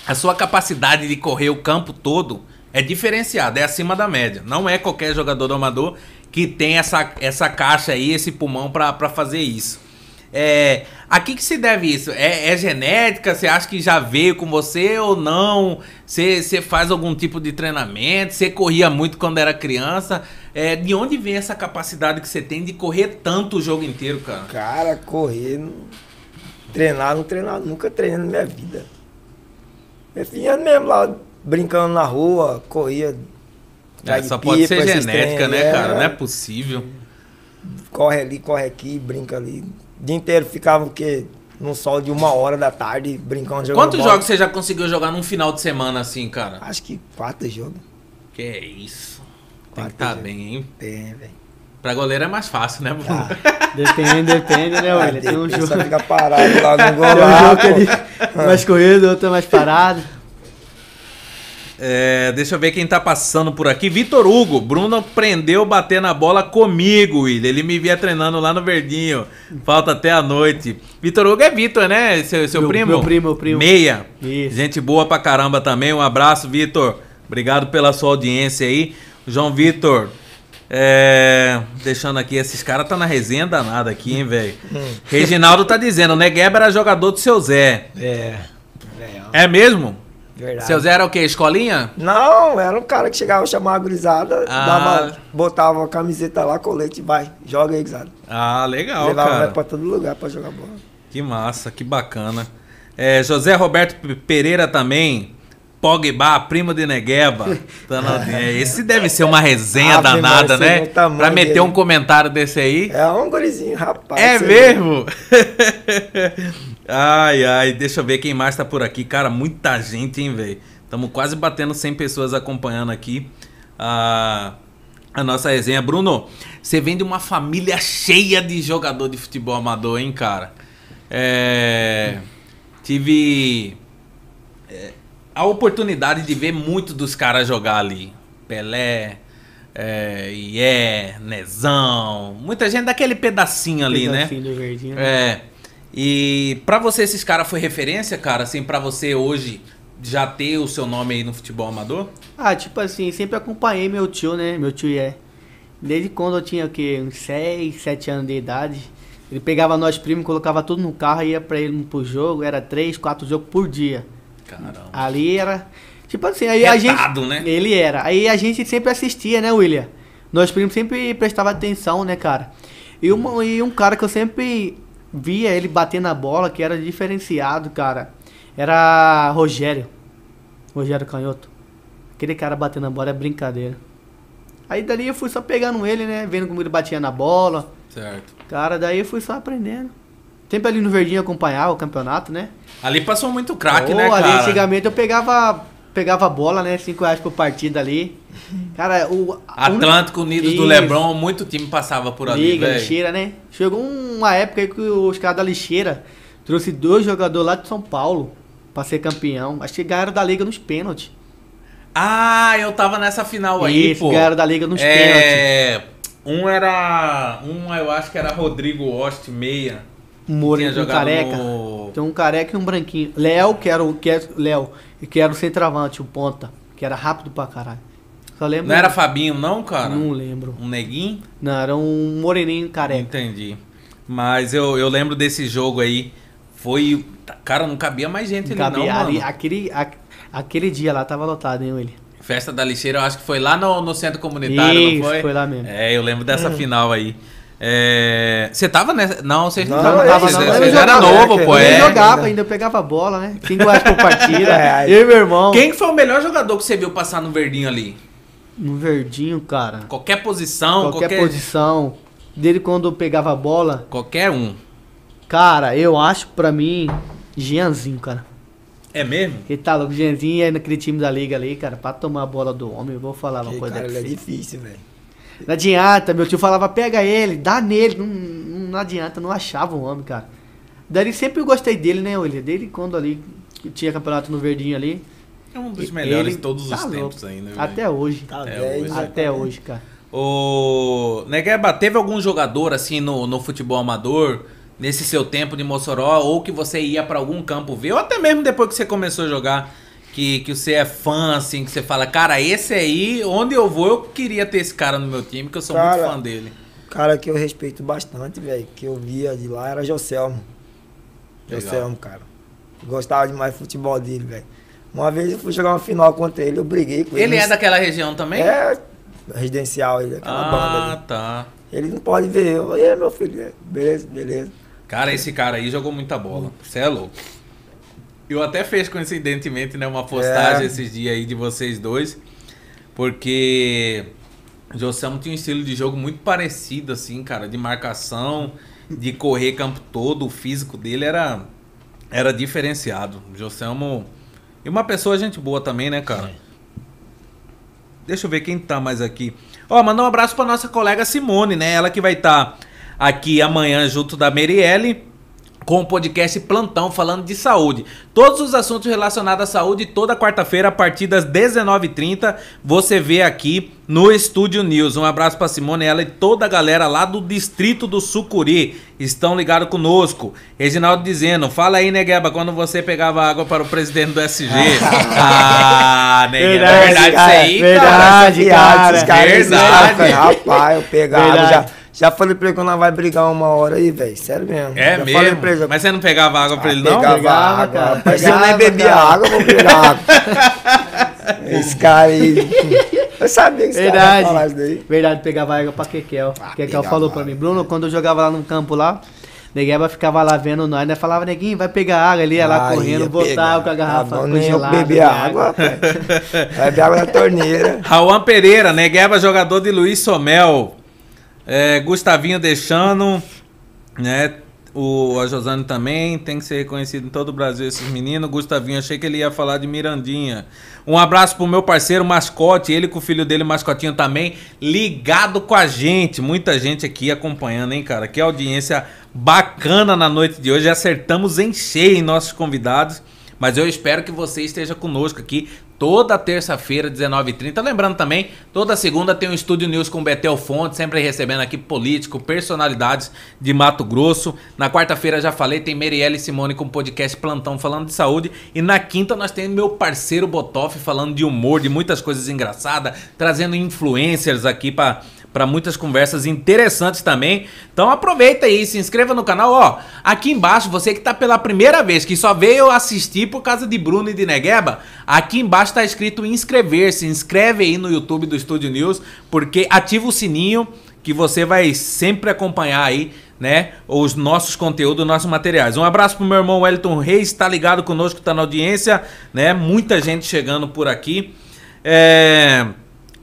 a sua capacidade de correr o campo todo é diferenciada, é acima da média. Não é qualquer jogador do amador que tem essa, essa caixa aí, esse pulmão para fazer isso. É, a que, que se deve isso? É, é, genética? Você acha que já veio com você ou não? Você, você faz algum tipo de treinamento? Você corria muito quando era criança? É, de onde vem essa capacidade que você tem de correr tanto o jogo inteiro, cara? Cara, correr. Não... Treinar, não treinar, nunca treinei na minha vida. Enfim, eu é mesmo lá brincando na rua, corria. É, só pode pipa, ser genética, né, é. cara? Não é possível. Corre ali, corre aqui, brinca ali. O dia inteiro ficava o quê? num sol de uma hora da tarde, brincando, jogando Quantos jogos você já conseguiu jogar num final de semana assim, cara? Acho que quatro jogos. Que isso. Tem que estar tá bem, hein? Tem, velho. Pra goleiro é mais fácil, né, Ah, depende, depende, né, William? Tem um jogo. Só fica parado lá no gol. Tem um jogo que ele é mais corrido, outro é mais parado. É, deixa eu ver quem tá passando por aqui. Vitor Hugo, Bruno prendeu, bater na bola comigo, William. Ele me via treinando lá no Verdinho. Falta até a noite. Vitor Hugo é Vitor, né? Seu, seu meu, primo? Meu primo, meu primo. Meia. Isso. Gente boa pra caramba também. Um abraço, Vitor. Obrigado pela sua audiência aí. João Vitor. É, deixando aqui, esses caras tá na resenha danada aqui, hein, velho? Hum. Reginaldo tá dizendo, o né, Negueba era jogador do seu Zé. É. É, é mesmo? Verdade. Seu Zé era o quê? Escolinha? Não, era um cara que chegava, chamava a grisada, ah. dava, botava uma camiseta lá, colete, vai, joga aí, grisada. Ah, legal, Levava cara. Levava pra todo lugar pra jogar bola. Que massa, que bacana. É, José Roberto Pereira também Pogba, primo de Negueba. Tá na... Esse deve ser uma resenha Ave ah, danada, né? É pra meter dele. um comentário desse aí. É um gurizinho, rapaz. É mesmo? ai, ai, deixa eu ver quem mais tá por aqui. Cara, muita gente, hein, velho? Estamos quase batendo 100 pessoas acompanhando aqui a, a nossa resenha. Bruno, você vem de uma família cheia de jogador de futebol amador, hein, cara? É, tive... É, a oportunidade de ver muito dos caras jogar ali. Pelé, é, Nezão, muita gente daquele pedacinho ali, né? pedacinho né? Verdinho, é. E para você esses caras foi referência, cara, assim, para você hoje já ter o seu nome aí no futebol amador? Ah, tipo assim, sempre acompanhei meu tio, né? Meu tio é. Desde quando eu tinha o quê? Uns 6, 7 anos de idade. Ele pegava nós primos, colocava tudo no carro, ia pra ele pro jogo, era 3, 4 jogos por dia. Caramba. Ali era. Tipo assim, aí Retado, a gente. né? Ele era. Aí a gente sempre assistia, né, William? Nós primos sempre prestava atenção, né, cara? E, uma, e um cara que eu sempre via ele bater na bola, que era diferenciado, cara, era Rogério. Rogério Canhoto. Aquele cara batendo na bola é brincadeira. Aí dali eu fui só pegando ele, né? Vendo como ele batia na bola. Certo. Cara, daí eu fui só aprendendo. Sempre ali no Verdinho acompanhar o campeonato, né? Ali passou muito craque, oh, né, ali, cara? Antigamente eu pegava pegava a bola, né? 5 reais por partida ali. Cara, o. Atlântico, Unidos Isso. do Lebron, muito time passava por ali. Liga, lixeira, né? Chegou uma época que os caras da lixeira trouxe dois jogadores lá de São Paulo pra ser campeão. Acho que ganharam da liga nos pênaltis. Ah, eu tava nessa final aí, Isso, pô. ganharam da liga nos é... pênaltis. Um era. Um eu acho que era Rodrigo Ost, meia moreno, um careca. No... Tem um careca e um branquinho. Léo, que era o que é Léo, que era o centroavante, o ponta, que era rápido pra caralho. Só lembro. Não era Fabinho não, cara? Não lembro. Um neguinho? Não, era um moreninho careca. Entendi. Mas eu, eu lembro desse jogo aí. Foi. Cara, não cabia mais gente não ali, cabia, não. Ali, mano. Aquele, a, aquele dia lá tava lotado, hein, ele Festa da lixeira, eu acho que foi lá no, no centro comunitário, Isso, não foi? Foi lá mesmo. É, eu lembro dessa é. final aí. É... Você tava nessa. Não, você não, não tava. Você já era novo, cara, pô. Eu é. jogava ainda, eu pegava a bola, né? Quem gosta de compartilha. É, eu e meu irmão. Quem foi o melhor jogador que você viu passar no verdinho ali? No verdinho, cara. Qualquer posição, qualquer, qualquer... posição. Dele quando eu pegava a bola. Qualquer um. Cara, eu acho pra mim. Gianzinho, cara. É mesmo? Ele tá louco. Gianzinho é naquele time da liga ali, cara. Pra tomar a bola do homem, eu vou falar uma que coisa. Cara, ele é difícil, velho. Não adianta, meu tio falava, pega ele, dá nele. Não, não adianta, não achava o homem, cara. Daí sempre eu gostei dele, né, olha? Dele quando ali tinha campeonato no Verdinho ali. É um dos melhores de todos tá os louco. tempos ainda, velho. Até hoje. Tá até, hoje, hoje né? até hoje, cara. O Negueba, teve algum jogador assim no, no futebol amador, nesse seu tempo de Mossoró, ou que você ia para algum campo ver, ou até mesmo depois que você começou a jogar, que, que você é fã, assim, que você fala, cara, esse aí, onde eu vou, eu queria ter esse cara no meu time, que eu sou cara, muito fã dele. Cara que eu respeito bastante, velho, que eu via de lá era Joselmo. Joselmo, cara. Gostava demais do futebol dele, velho. Uma vez eu fui jogar uma final contra ele, eu briguei com ele. Ele é daquela região também? É, residencial, ele é aquela ah, banda. Ah, tá. Ele não pode ver eu. E meu filho, é, beleza, beleza. Cara, esse cara aí jogou muita bola. Você é louco. Eu até fiz coincidentemente né, uma postagem é. esses dias aí de vocês dois, porque Joselmo tinha um estilo de jogo muito parecido, assim, cara, de marcação, de correr campo todo, o físico dele era, era diferenciado. Joselmo é E uma pessoa, gente boa também, né, cara? Sim. É. Deixa eu ver quem tá mais aqui. Ó, oh, mandar um abraço pra nossa colega Simone, né? Ela que vai estar tá aqui amanhã junto da Marielle com o podcast Plantão falando de saúde. Todos os assuntos relacionados à saúde, toda quarta-feira, a partir das 19h30, você vê aqui no Estúdio News. Um abraço para Simone, ela e toda a galera lá do Distrito do Sucuri estão ligados conosco. Reginaldo dizendo, fala aí, Negueba, quando você pegava água para o presidente do SG. ah, Negueba, verdade, é verdade cara, isso aí, verdade, cara. Verdade, cara. Verdade. Rapaz, eu pegava já... Já falei pra ele que nós vai brigar uma hora aí, velho. Sério mesmo. É já mesmo? Ele, Mas você não pegava água pra ah, ele, não? Pegava, água. Cara. Mas pegava, se ele nem bebia cara. água, eu vou pegar água. esse cara aí... Eu sabia que ia falar isso daí. Verdade, pegava água pra Kekel. Ah, Kekel falou água. pra mim, Bruno, quando eu jogava lá no campo lá, Negueba ficava lá vendo nós, né? Falava, neguinho, vai pegar água ali, ela ah, correndo, botava com a garrafa ah, congelada. Beber né? água, vai beber água na torneira. Rauan Pereira, Negueba, jogador de Luiz Somel. É, Gustavinho deixando, né? O, a Josane também, tem que ser reconhecido em todo o Brasil esses meninos. Gustavinho, achei que ele ia falar de Mirandinha. Um abraço pro meu parceiro Mascote, ele com o filho dele, Mascotinho também, ligado com a gente. Muita gente aqui acompanhando, hein, cara? Que audiência bacana na noite de hoje. Acertamos em cheio em nossos convidados. Mas eu espero que você esteja conosco aqui toda terça-feira, 19h30. Lembrando também, toda segunda tem o um Estúdio News com Betel Fonte, sempre recebendo aqui político, personalidades de Mato Grosso. Na quarta-feira, já falei, tem e Simone com podcast Plantão falando de saúde. E na quinta, nós temos meu parceiro Botoff falando de humor, de muitas coisas engraçadas, trazendo influencers aqui para para muitas conversas interessantes também. Então aproveita aí, se inscreva no canal, ó. Aqui embaixo, você que tá pela primeira vez, que só veio assistir por causa de Bruno e de Negueba, aqui embaixo tá escrito inscrever-se. Inscreve aí no YouTube do Estúdio News, porque ativa o sininho que você vai sempre acompanhar aí né, os nossos conteúdos, nossos materiais. Um abraço pro meu irmão Wellington Reis, está ligado conosco, está na audiência, né? Muita gente chegando por aqui. É...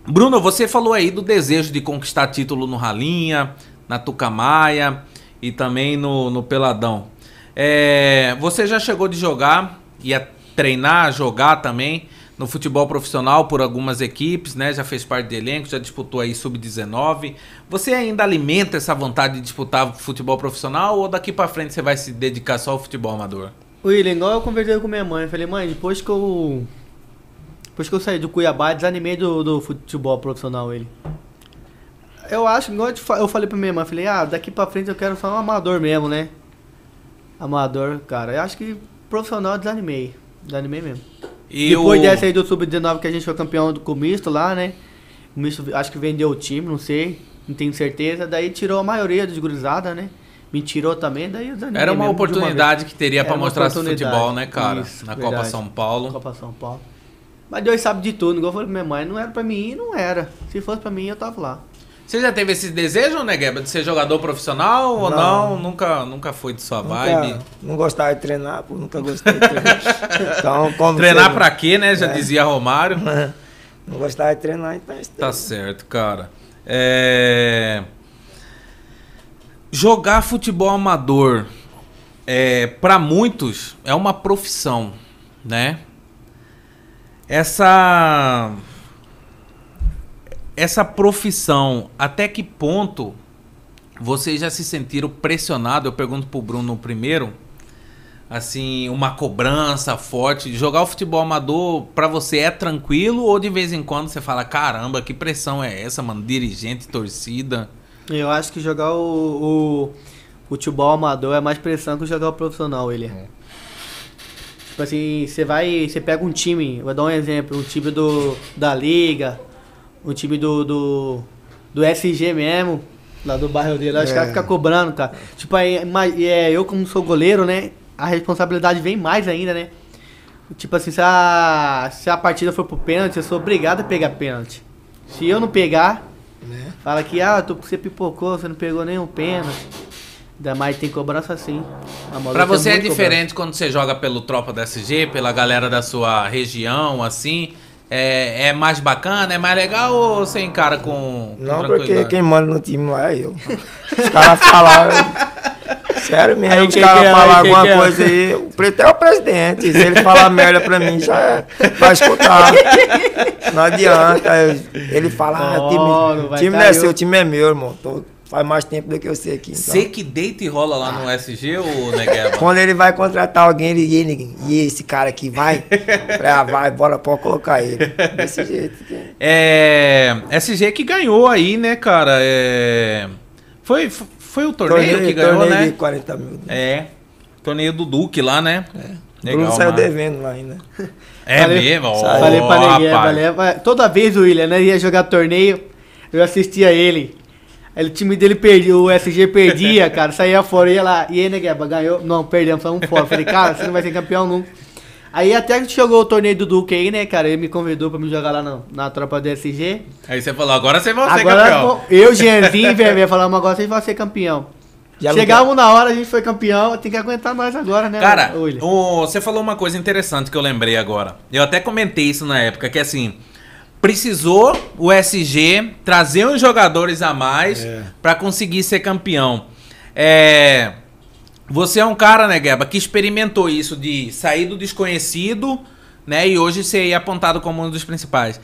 Bruno, você falou aí do desejo de conquistar título no Ralinha, na Tucamaia e também no, no Peladão. É, você já chegou de jogar e a treinar, jogar também no futebol profissional por algumas equipes, né? Já fez parte de elenco, já disputou aí sub-19. Você ainda alimenta essa vontade de disputar futebol profissional ou daqui para frente você vai se dedicar só ao futebol amador? William, igual eu conversei com minha mãe, falei: "Mãe, depois que eu depois que eu saí do Cuiabá, desanimei do, do futebol profissional ele. Eu acho, igual eu falei pra minha irmã, falei, ah, daqui pra frente eu quero só um amador mesmo, né? Amador, cara. Eu acho que profissional eu desanimei. Desanimei mesmo. E Depois o... dessa aí do Sub-19 que a gente foi campeão do, o misto lá, né? O misto acho que vendeu o time, não sei. Não tenho certeza. Daí tirou a maioria dos gurizada, né? Me tirou também, daí eu desanimei. Era uma mesmo, oportunidade uma que teria para mostrar esse futebol, né, cara? Isso, na verdade. Copa São Paulo. Copa São Paulo. Mas Deus sabe de tudo. Igual eu falei pra minha mãe, não era pra mim ir, não era. Se fosse pra mim, eu tava lá. Você já teve esse desejo, né, Gueba, de ser jogador profissional ou não? Nunca, nunca foi de sua nunca, vibe? Não gostava de treinar, pô, nunca gostei de treinar. então, como treinar você... pra quê, né? Já é. dizia Romário. Não gostava de treinar, então. É tá certo, cara. É... Jogar futebol amador, é, para muitos, é uma profissão, né? essa essa profissão, até que ponto vocês já se sentiram pressionados? Eu pergunto pro Bruno primeiro, assim, uma cobrança forte. Jogar o futebol amador para você é tranquilo ou de vez em quando você fala, caramba, que pressão é essa, mano? Dirigente, torcida. Eu acho que jogar o, o, o futebol amador é mais pressão que jogar o profissional, ele. É. Tipo assim, você vai, você pega um time, vou dar um exemplo, um time do da liga, um time do do, do SG mesmo, lá do bairro dele, acho que é. caras cobrando, cara. Tipo aí, mas, é, eu como sou goleiro, né? A responsabilidade vem mais ainda, né? Tipo assim, se a, se a partida for pro pênalti, eu sou obrigado a pegar pênalti. Se eu não pegar, né? fala que ah, tu, você pipocou, você não pegou nenhum pênalti. Ainda mais tem cobrança sim. Pra você é diferente cobrança. quando você joga pelo Tropa da SG, pela galera da sua região, assim. É, é mais bacana, é mais legal ou você encara com. com não, porque quem manda no time lá é eu. Os caras falaram. Sério mesmo, aí, os caras é, alguma coisa aí. O preto é o presidente. Se ele falar merda pra mim, já é, vai escutar. Não adianta. Ele fala, ah, time, não, time tá não é seu, o time é meu, irmão. Tô, faz mais tempo do que eu sei aqui. Então. que deita e rola lá ah. no SG ou Negueba? Quando ele vai contratar alguém, ele e, e esse cara aqui vai, pra, vai, bora, pode colocar ele. Desse jeito. Né? É, SG que ganhou aí, né, cara? É, foi, foi o torneio, torneio que ganhou, torneio né? De 40 mil. Né? É. Torneio do Duque lá, né? É. Legal, Bruno saiu né? devendo lá ainda. É falei, mesmo? Falei oh, pra Negueba, leva. Toda vez o William né, ia jogar torneio, eu assistia ele. Aí o time dele perdia, o SG perdia, cara, saía fora, ia lá, e aí, Negueba, ganhou. Não, perdemos, saímos fora. Falei, cara, você não vai ser campeão nunca. Aí até que chegou o torneio do Duque aí, né, cara? Ele me convidou pra me jogar lá na, na tropa do SG. Aí você falou, agora você vai ser campeão. Eu, Genzinho, velho, falamos, agora vocês vão ser campeão. Chegamos na hora, a gente foi campeão, tem que aguentar mais agora, né? Cara, o, você falou uma coisa interessante que eu lembrei agora. Eu até comentei isso na época, que assim, precisou o SG trazer uns jogadores a mais é. para conseguir ser campeão. É, você é um cara, né, Gueba, que experimentou isso de sair do desconhecido, né, e hoje ser apontado como um dos principais.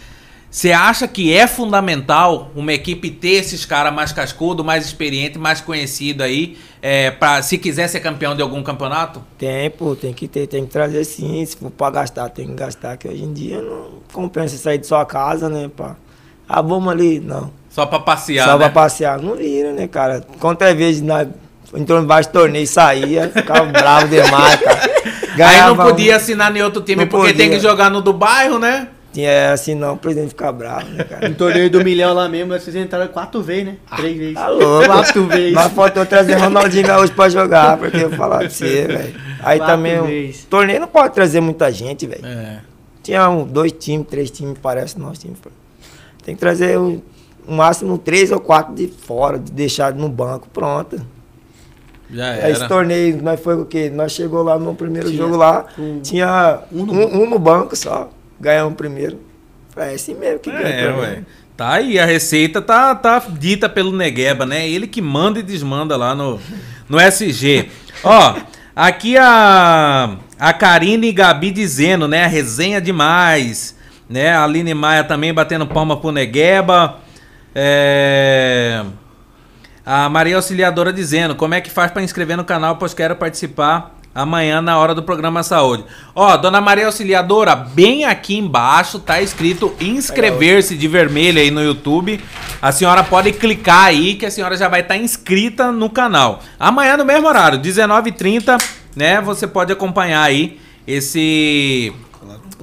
Você acha que é fundamental uma equipe ter esses caras mais cascudo, mais experiente, mais conhecido aí, é, para se quiser ser campeão de algum campeonato? Tem, pô, tem que ter, tem que trazer sim. Se for pra gastar, tem que gastar, que hoje em dia não compensa sair de sua casa, né, pá. Ah, vamos ali, não. Só para passear, Só né? para passear. Não vira, né, cara? Quantas vezes na... entrou em vários torneios, saía, ficava bravo demais, cara. Ganhava, aí não podia assinar em outro time, porque podia. tem que jogar no do bairro, né? É assim, não, o presidente fica bravo, né, cara? No torneio do milhão lá mesmo, né, vocês entraram quatro vezes, né? Ah, três ah, vezes. Tá Quatro vezes. Mas faltou trazer Ronaldinho Gaúcho pra jogar, porque eu falar pra você, velho. Aí quatro também, vezes. torneio não pode trazer muita gente, velho. É. Tinha um, dois times, três times, parece nosso time. Tem que trazer o um, máximo três ou quatro de fora, de deixar no banco, pronto. Já era. Esse torneio, nós foi o quê? Nós chegou lá no primeiro tinha jogo lá, um, tinha um um, um no banco só. Ganhar um primeiro. É assim mesmo que é, ganha. É, ué. Tá aí, a receita tá, tá dita pelo Negueba, né? Ele que manda e desmanda lá no, no SG. Ó, aqui a, a Karine e Gabi dizendo, né? A resenha demais. Né? A Aline Maia também batendo palma pro Negueba. É... A Maria Auxiliadora dizendo, como é que faz para inscrever no canal, pois quero participar amanhã na hora do programa Saúde. Ó, Dona Maria Auxiliadora, bem aqui embaixo tá escrito inscrever-se de vermelho aí no YouTube. A senhora pode clicar aí que a senhora já vai estar tá inscrita no canal. Amanhã no mesmo horário, 19h30, né? Você pode acompanhar aí esse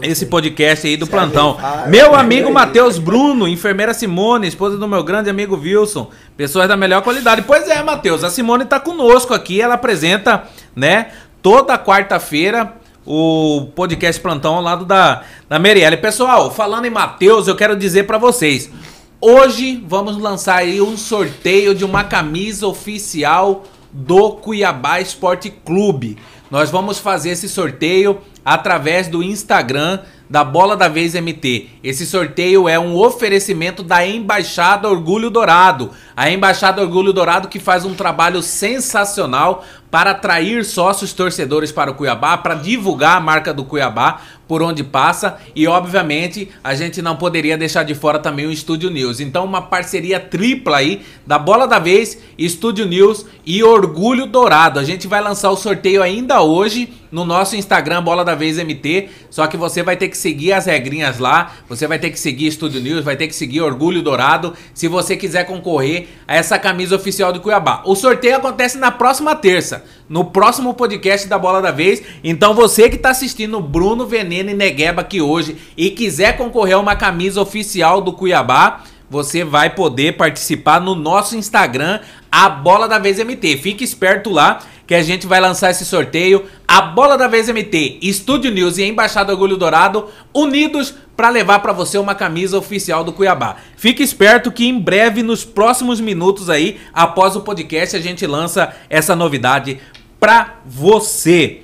esse podcast aí do plantão. Ah, meu amigo Matheus Bruno, enfermeira Simone, esposa do meu grande amigo Wilson, pessoas da melhor qualidade. Pois é, Matheus, a Simone tá conosco aqui, ela apresenta, né, toda quarta-feira o podcast Plantão ao lado da, da Marielle. Pessoal, falando em Matheus, eu quero dizer para vocês. Hoje vamos lançar aí um sorteio de uma camisa oficial do Cuiabá Esporte Clube. Nós vamos fazer esse sorteio através do Instagram da Bola da Vez MT. Esse sorteio é um oferecimento da Embaixada Orgulho Dourado. A Embaixada Orgulho Dourado que faz um trabalho sensacional para atrair sócios torcedores para o Cuiabá, para divulgar a marca do Cuiabá por onde passa e obviamente a gente não poderia deixar de fora também o Estúdio News. Então uma parceria tripla aí da Bola da Vez, Estúdio News e Orgulho Dourado. A gente vai lançar o sorteio ainda hoje no nosso Instagram Bola da Vez MT. Só que você vai ter que seguir as regrinhas lá, você vai ter que seguir Estúdio News, vai ter que seguir Orgulho Dourado, se você quiser concorrer a essa camisa oficial do Cuiabá. O sorteio acontece na próxima terça, no próximo podcast da Bola da Vez. Então você que está assistindo Bruno Veneno e Negueba aqui hoje e quiser concorrer a uma camisa oficial do Cuiabá, você vai poder participar no nosso Instagram, a Bola da Vez MT. Fique esperto lá que a gente vai lançar esse sorteio. A bola da vez MT, Estúdio News e Embaixada Agulho Dourado unidos para levar para você uma camisa oficial do Cuiabá. Fique esperto que em breve, nos próximos minutos aí, após o podcast, a gente lança essa novidade para você.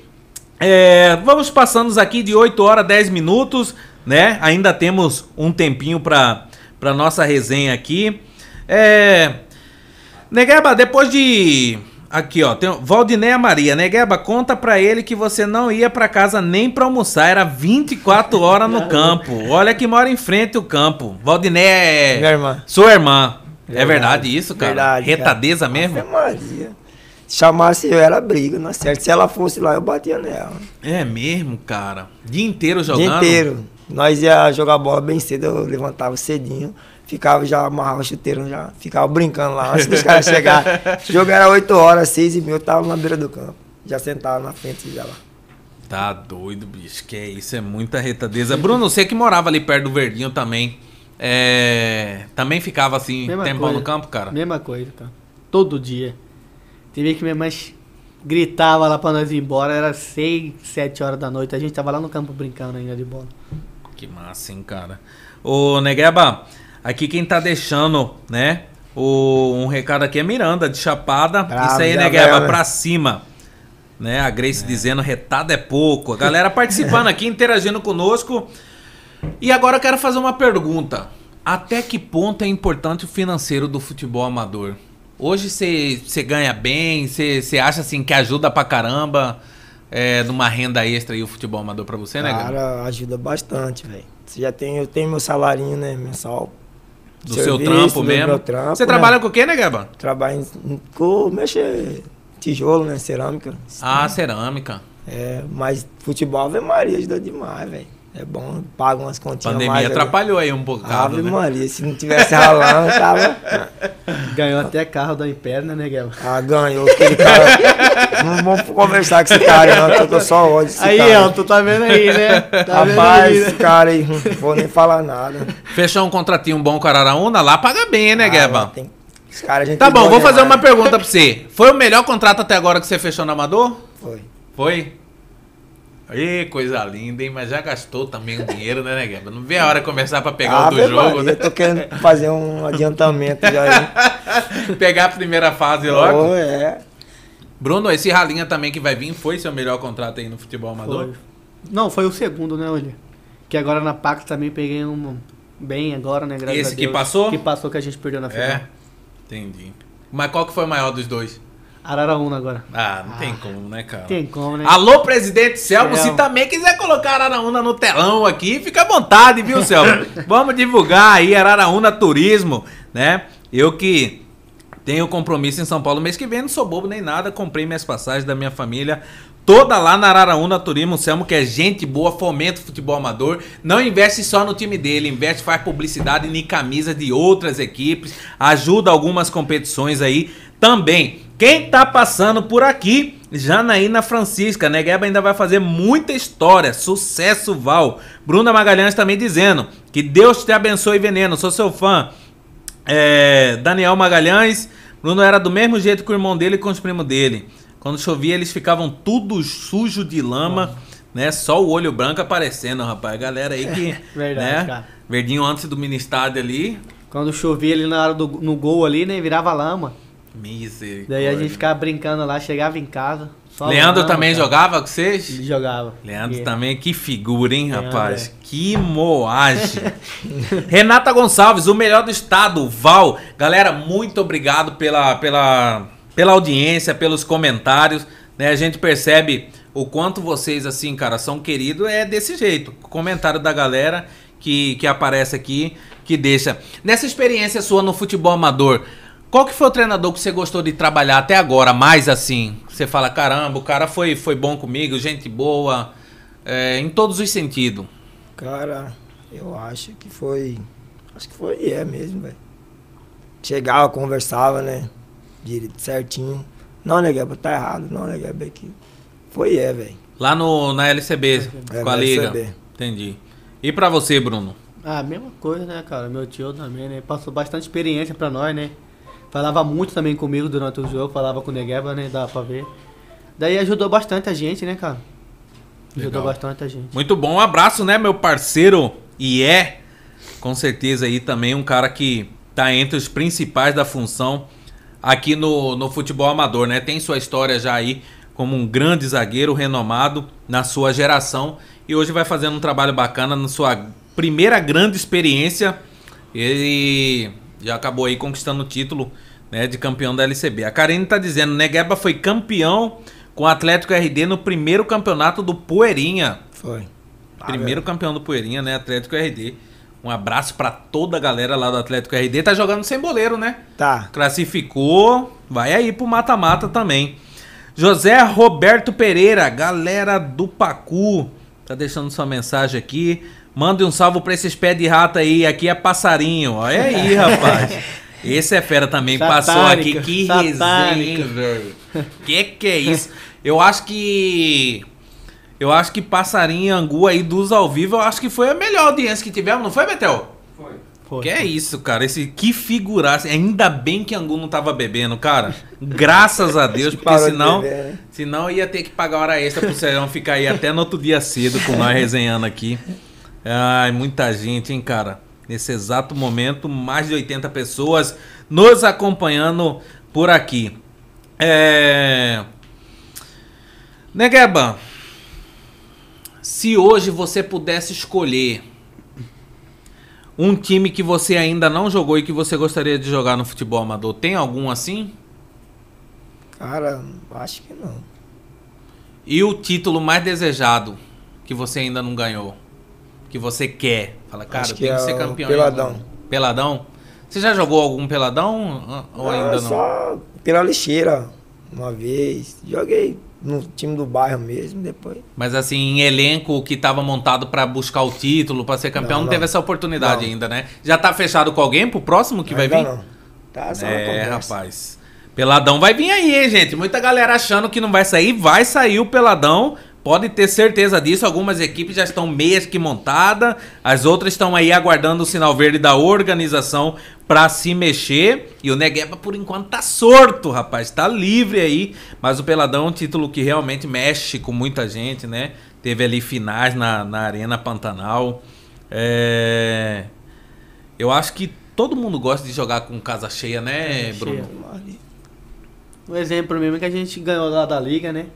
É, vamos passando aqui de 8 horas 10 minutos, né? Ainda temos um tempinho para para nossa resenha aqui. É, Negaba, depois de Aqui, ó, tem Valdinéia Maria, Negueba, conta pra ele que você não ia pra casa nem pra almoçar, era 24 horas no campo. Olha que mora em frente o campo. Valdiné, é. Minha irmã. Sua irmã. É verdade. É verdade isso, cara? Verdade, Retadeza cara. mesmo? Nossa, Maria. Chamasse eu, era briga, não é certo? Se ela fosse lá, eu batia nela. É mesmo, cara? Dia inteiro jogando? Dia inteiro. Nós ia jogar bola bem cedo, eu levantava cedinho ficava já, amarrava chuteiro, já ficava brincando lá antes dos caras chegarem. o jogo era 8 horas, 6 e meia, eu tava na beira do campo. Já sentado na frente já lá. Tá doido, bicho. Que é isso, é muita retadeza. Bruno, você que morava ali perto do Verdinho também. É... Também ficava assim, Mesma tempão coisa. no campo, cara? Mesma coisa, tá. Todo dia. Teve que minha mãe gritava lá pra nós ir embora, era 6, 7 horas da noite. A gente tava lá no campo brincando ainda de bola. Que massa, hein, cara. Ô, Negueba, Aqui quem tá deixando, né? O, um recado aqui é Miranda, de Chapada. Isso aí, né, Guerra? Pra cima. Né? A Grace é. dizendo retada é pouco. A galera participando aqui, interagindo conosco. E agora eu quero fazer uma pergunta. Até que ponto é importante o financeiro do futebol amador? Hoje você ganha bem, você acha assim que ajuda pra caramba é, numa renda extra e o futebol amador pra você, né, Cara, ajuda bastante, velho. Você já tem, eu tenho meu salarinho, né, mensal do Serviço, seu trampo do mesmo. Trampo, Você né? trabalha com o quê, né, Gaba? Trabalho com mexer tijolo, né? Cerâmica. Ah, né? cerâmica. É, mas futebol Ave Maria ajuda demais, velho. É bom, paga umas continhas. A pandemia mais, atrapalhou aí um bocado. Ave né? Maria, se não tivesse ralando, tava. Ganhou até carro da Imperna, né, Guilherme? Ah, ganhou aquele cara. não vamos conversar com esse cara, não, eu tô só ódio. Aí, ó, tu tá vendo aí, né? Tá Rapaz, aí, né? esse cara aí, não vou nem falar nada. Fechou um contratinho bom com a Araraúna, lá paga bem, né, ah, Tem... Os cara, gente tá bom, vou fazer uma pergunta pra você. Foi o melhor contrato até agora que você fechou no Amador? Foi. Foi? Ê, coisa linda, hein? Mas já gastou também o dinheiro, né, né, Não vê a hora de começar para pegar ah, o do jogo, né? Eu tô querendo fazer um adiantamento já aí. pegar a primeira fase logo? Oh, é. Bruno, esse Ralinha também que vai vir foi seu melhor contrato aí no futebol amador? Foi. Não, foi o segundo, né, Olha? Que agora na PAC também peguei um bem agora, né, graças esse a Deus. Esse que passou? Que passou que a gente perdeu na é, final. É, entendi. Mas qual que foi o maior dos dois? Araraúna agora. Ah, não ah, tem como, né, cara? Tem como, né? Alô, presidente Selmo, se também quiser colocar Araraúna no telão aqui, fica à vontade, viu, Selmo? Vamos divulgar aí Araraúna Turismo, né? Eu que tenho compromisso em São Paulo mês que vem, não sou bobo nem nada, comprei minhas passagens da minha família toda lá na Araraúna Turismo, o Selmo que é gente boa, fomenta o futebol amador, não investe só no time dele, investe, faz publicidade em camisa de outras equipes, ajuda algumas competições aí também. Quem tá passando por aqui, Janaína Francisca, né? Gueba ainda vai fazer muita história, sucesso Val. Bruna Magalhães também dizendo que Deus te abençoe, Veneno, sou seu fã. É, Daniel Magalhães, Bruno era do mesmo jeito que o irmão dele e com os primos dele. Quando chovia, eles ficavam tudo sujo de lama, né? Só o olho branco aparecendo, rapaz. galera aí que. Verdade, né? cara. Verdinho antes do mini ali. Quando chovia ele na hora do no gol ali, né? Virava lama. Miser. Daí a gente ficava brincando lá, chegava em casa. Leandro também cara. jogava com vocês? Jogava. Leandro também, que figura, hein, rapaz? É. Que moagem. Renata Gonçalves, o melhor do estado, Val. Galera, muito obrigado pela, pela, pela audiência, pelos comentários. Né? A gente percebe o quanto vocês, assim, cara, são queridos. É desse jeito. comentário da galera que, que aparece aqui, que deixa. Nessa experiência sua no futebol amador, qual que foi o treinador que você gostou de trabalhar até agora, mais assim? Você fala, caramba, o cara foi, foi bom comigo, gente boa, é, em todos os sentidos. Cara, eu acho que foi. Acho que foi é mesmo, velho. Chegava, conversava, né? Direito certinho. Não, Negueba, né, tá errado. Não, Negueba, né, que Foi é, velho. Lá no, na LCB, é, com a Liga. Entendi. E pra você, Bruno? Ah, mesma coisa, né, cara? Meu tio também, né? Passou bastante experiência pra nós, né? Falava muito também comigo durante o jogo, falava com o Negueba, né? Dá pra ver. Daí ajudou bastante a gente, né, cara? Legal. Ajudou bastante a gente. Muito bom, um abraço, né, meu parceiro? E é, com certeza, aí também um cara que tá entre os principais da função aqui no, no futebol amador, né? Tem sua história já aí como um grande zagueiro renomado na sua geração e hoje vai fazendo um trabalho bacana na sua primeira grande experiência. Ele já acabou aí conquistando o título né, de campeão da LCB. A Karine está dizendo, Negueba foi campeão com o Atlético RD no primeiro campeonato do Poeirinha. Foi. Primeiro ah, é. campeão do Poeirinha, né? Atlético RD. Um abraço para toda a galera lá do Atlético RD. Tá jogando sem boleiro, né? Tá. Classificou. Vai aí pro mata-mata também. José Roberto Pereira, galera do Pacu, tá deixando sua mensagem aqui. Mande um salvo pra esses pés de rato aí. Aqui é passarinho. Olha é aí, rapaz. Esse é fera também. Satárico, Passou aqui. Que satárico. resenha, velho. Que que é isso? Eu acho que... Eu acho que passarinho e angu aí dos ao vivo, eu acho que foi a melhor audiência que tivemos, não foi, Betel? Foi. Que é isso, cara. Esse que figuraça. Ainda bem que Angu não tava bebendo, cara. Graças a Deus, porque senão, beber, né? senão ia ter que pagar hora extra pro Serão ficar aí até no outro dia cedo com nós resenhando aqui. Ai, muita gente, hein, cara? Nesse exato momento, mais de 80 pessoas nos acompanhando por aqui. É. Negueba, né, se hoje você pudesse escolher um time que você ainda não jogou e que você gostaria de jogar no futebol amador, tem algum assim? Cara, acho que não. E o título mais desejado que você ainda não ganhou? que você quer? Fala, cara, Acho tem que é ser campeão. Peladão. Peladão? Você já jogou algum peladão ou ainda não? Só pela lixeira, uma vez. Joguei no time do bairro mesmo, depois. Mas assim, em elenco que estava montado para buscar o título, para ser campeão, não, não, não, teve essa oportunidade não. ainda, né? Já tá fechado com alguém pro próximo que ainda vai vir? Não. Tá só É, rapaz. Peladão vai vir aí, hein, gente? Muita galera achando que não vai sair, vai sair o Peladão. Pode ter certeza disso, algumas equipes já estão meias que montada, as outras estão aí aguardando o sinal verde da organização para se mexer. E o Negueba por enquanto tá sorto, rapaz, tá livre aí, mas o Peladão é um título que realmente mexe com muita gente, né? Teve ali finais na, na Arena Pantanal. É... Eu acho que todo mundo gosta de jogar com casa cheia, né, Bruno? Cheia. O exemplo mesmo é que a gente ganhou lá da liga, né?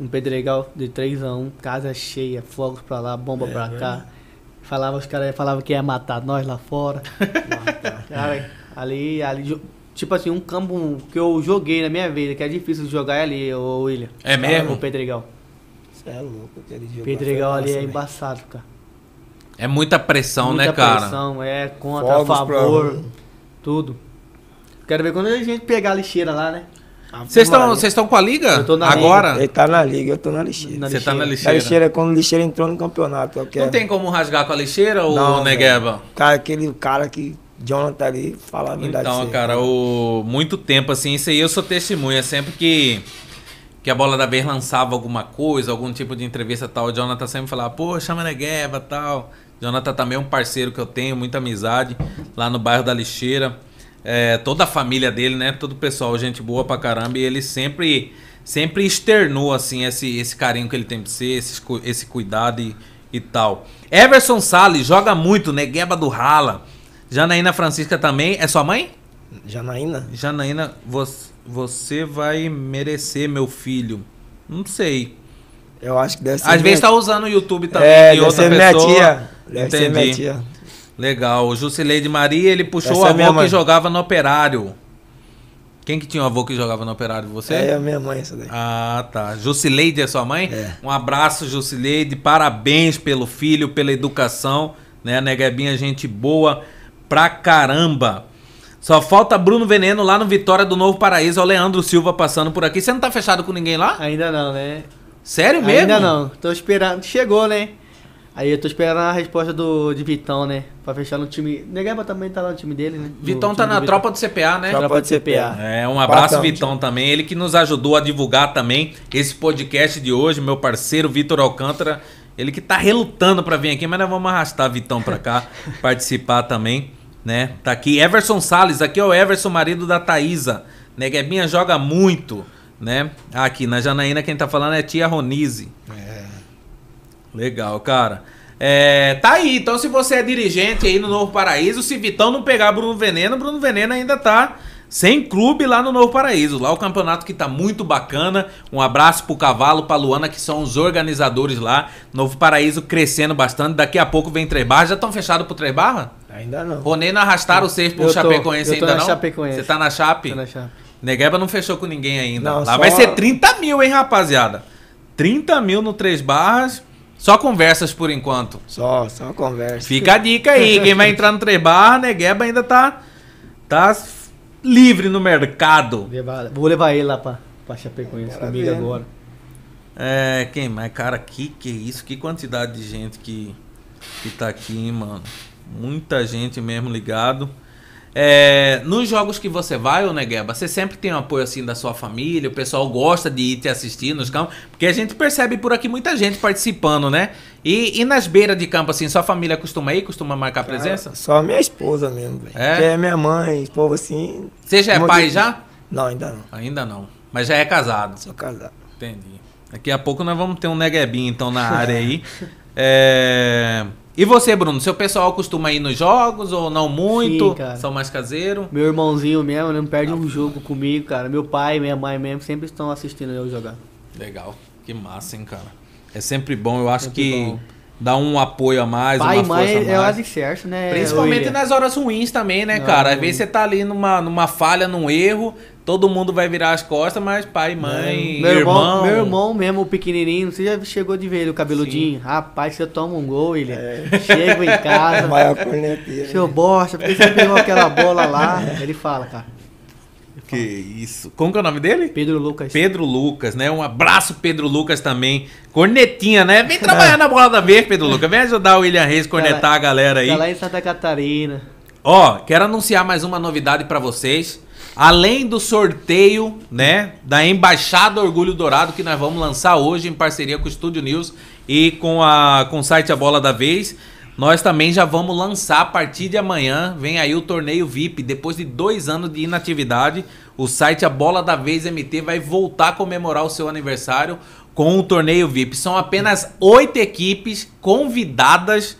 um pedregal de 3 a 1 casa cheia, fogos pra lá, bomba é, pra é cá. Falava, os caras falavam que ia matar nós lá fora. cara, ali, ali, tipo assim, um campo que eu joguei na minha vida, que é difícil jogar ali, o William. É mesmo? O pedregal. Você é louco, aquele jogo. É pedregal ali é massa, é embaçado, cara. É muita pressão, né, muita né, cara? Muita pressão, é, contra, Fogos a favor, tudo. Quero ver quando a gente pegar a lixeira lá, né? Ah, vocês estão com a liga? Agora? Liga. Ele tá na liga, eu tô na lixeira. Você tá na lixeira. A lixeira é quando o lixeira entrou no campeonato. Não tem como rasgar com a lixeira ou o Negueba? Cara, aquele cara que Jonathan ali fala a verdade. Então, cara, o... muito tempo assim, isso aí eu sou testemunha. Sempre que, que a bola da vez lançava alguma coisa, algum tipo de entrevista tal, o Jonathan sempre falava, pô, chama Negueba tal. Jonathan também é um parceiro que eu tenho, muita amizade lá no bairro da Lixeira é, toda a família dele, né? Todo o pessoal, gente boa pra caramba. E ele sempre, sempre externou, assim, esse, esse carinho que ele tem pra ser esse, esse cuidado e, e tal. Everson Salles joga muito, né? Gueba do Rala. Janaína Francisca também. É sua mãe? Janaína? Janaína, você, você vai merecer, meu filho. Não sei. Eu acho que deve ser. Às minha... vezes tá usando o YouTube também. É, de outra pessoa. Deve Entendi. ser minha tia. Legal. O Jusilei Maria, ele puxou Essa o é avô é que mãe. jogava no operário. Quem que tinha um avô que jogava no operário? Você? É a minha mãe, essa daí. Ah, tá. Jusileide é sua mãe? É. Um abraço, Jusileide. Parabéns pelo filho, pela educação. Né, negabinha gente boa pra caramba. Só falta Bruno Veneno lá no Vitória do Novo Paraíso. o Leandro Silva passando por aqui. Você não tá fechado com ninguém lá? Ainda não, né? Sério mesmo? Ainda não. Tô esperando. Chegou, né? Aí eu tô esperando a resposta do, de Vitão, né? Pra fechar no time. Negueba também tá lá no time dele, né? Vitão tá na tropa do CPA, né? Tropa, tropa do CPA. É, um abraço, Vitão, também. Ele que nos ajudou a divulgar também esse podcast de hoje, meu parceiro Vitor Alcântara. Ele que tá relutando para vir aqui, mas nós vamos arrastar Vitão pra cá, participar também, né? Tá aqui. Everson Sales, aqui é o Everson, marido da Thaísa. Neguebinha né? joga muito, né? Aqui na Janaína, quem tá falando é tia Ronise. É. Legal, cara. É, tá aí, então se você é dirigente aí no Novo Paraíso, se Vitão não pegar Bruno Veneno, Bruno Veneno ainda tá sem clube lá no Novo Paraíso. Lá o campeonato que tá muito bacana. Um abraço pro Cavalo, pra Luana, que são os organizadores lá. Novo Paraíso crescendo bastante. Daqui a pouco vem Três Barras. Já estão fechados pro Três Barras? Ainda não. Ronei não arrastaram o seis pro eu Chapecoense tô, eu tô ainda na não? Chapecoense. Você tá na Chape? Tô na Chape. Negueba não fechou com ninguém ainda. Não, lá só... vai ser 30 mil, hein, rapaziada? 30 mil no Três Barras. Só conversas por enquanto. Só, só conversa. Fica a dica aí. Quem vai entrar no Trebar, Negueba ainda tá, tá livre no mercado. Vou levar ele lá pra, pra Chapecoense é, comigo agora. É, quem mais? Cara, que que é isso? Que quantidade de gente que, que tá aqui, mano. Muita gente mesmo ligado. É, nos jogos que você vai, ô Negueba, você sempre tem um apoio assim da sua família, o pessoal gosta de ir te assistir nos campos, porque a gente percebe por aqui muita gente participando, né? E, e nas beiras de campo, assim, sua família costuma ir, costuma marcar presença? Ah, só minha esposa mesmo, velho. É? é minha mãe, povo assim. Você já é pai de... já? Não, ainda não. Ainda não. Mas já é casado. Sou casado. Entendi. Daqui a pouco nós vamos ter um neguebinho então na área aí. é... E você, Bruno, seu pessoal costuma ir nos jogos ou não muito? Sim, cara. São mais caseiro? Meu irmãozinho mesmo, não perde ah. um jogo comigo, cara. Meu pai, minha mãe mesmo sempre estão assistindo eu jogar. Legal. Que massa, hein, cara. É sempre bom, eu acho sempre que bom. dá um apoio a mais, pai, uma mãe, força a mais. É o certo, né? Principalmente nas horas ruins também, né, não, cara? Às vezes você tá ali numa, numa falha, num erro, todo mundo vai virar as costas, mas pai, né? mãe, meu irmão, irmão. Meu irmão mesmo, pequenininho, você já chegou de ver ele, o cabeludinho. Sim. Rapaz, você toma um gol, ele. É. Chego em casa. maior corneteira. Seu né? bosta, porque você pegou aquela bola lá? É. Ele fala, cara. Que isso. Como que é o nome dele? Pedro Lucas. Pedro Lucas, né? Um abraço, Pedro Lucas, também. Cornetinha, né? Vem trabalhar é. na bola da vez, Pedro Lucas. Vem ajudar o William Reis a cornetar tá a galera aí. Tá lá em Santa Catarina. Ó, quero anunciar mais uma novidade para vocês. Além do sorteio, né, da Embaixada Orgulho Dourado que nós vamos lançar hoje em parceria com o Estúdio News e com a com o site A Bola da Vez, nós também já vamos lançar a partir de amanhã. Vem aí o torneio VIP. Depois de dois anos de inatividade, o site A Bola da Vez MT vai voltar a comemorar o seu aniversário com o torneio VIP. São apenas oito equipes convidadas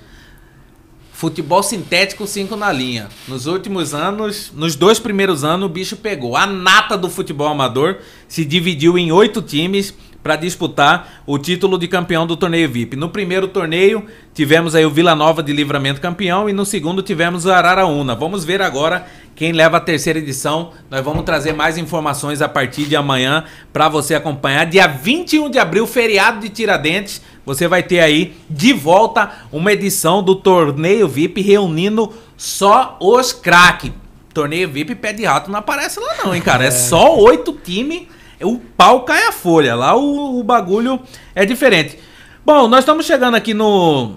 Futebol sintético, 5 na linha. Nos últimos anos, nos dois primeiros anos, o bicho pegou. A nata do futebol amador se dividiu em oito times para disputar o título de campeão do torneio VIP. No primeiro torneio, tivemos aí o Vila Nova de Livramento campeão e no segundo tivemos o Araraúna. Vamos ver agora quem leva a terceira edição. Nós vamos trazer mais informações a partir de amanhã para você acompanhar. Dia 21 de abril, feriado de Tiradentes você vai ter aí de volta uma edição do torneio VIP reunindo só os craques. Torneio VIP pé de rato não aparece lá não, hein, cara? É, é só oito times, o pau cai a folha. Lá o, o bagulho é diferente. Bom, nós estamos chegando aqui no,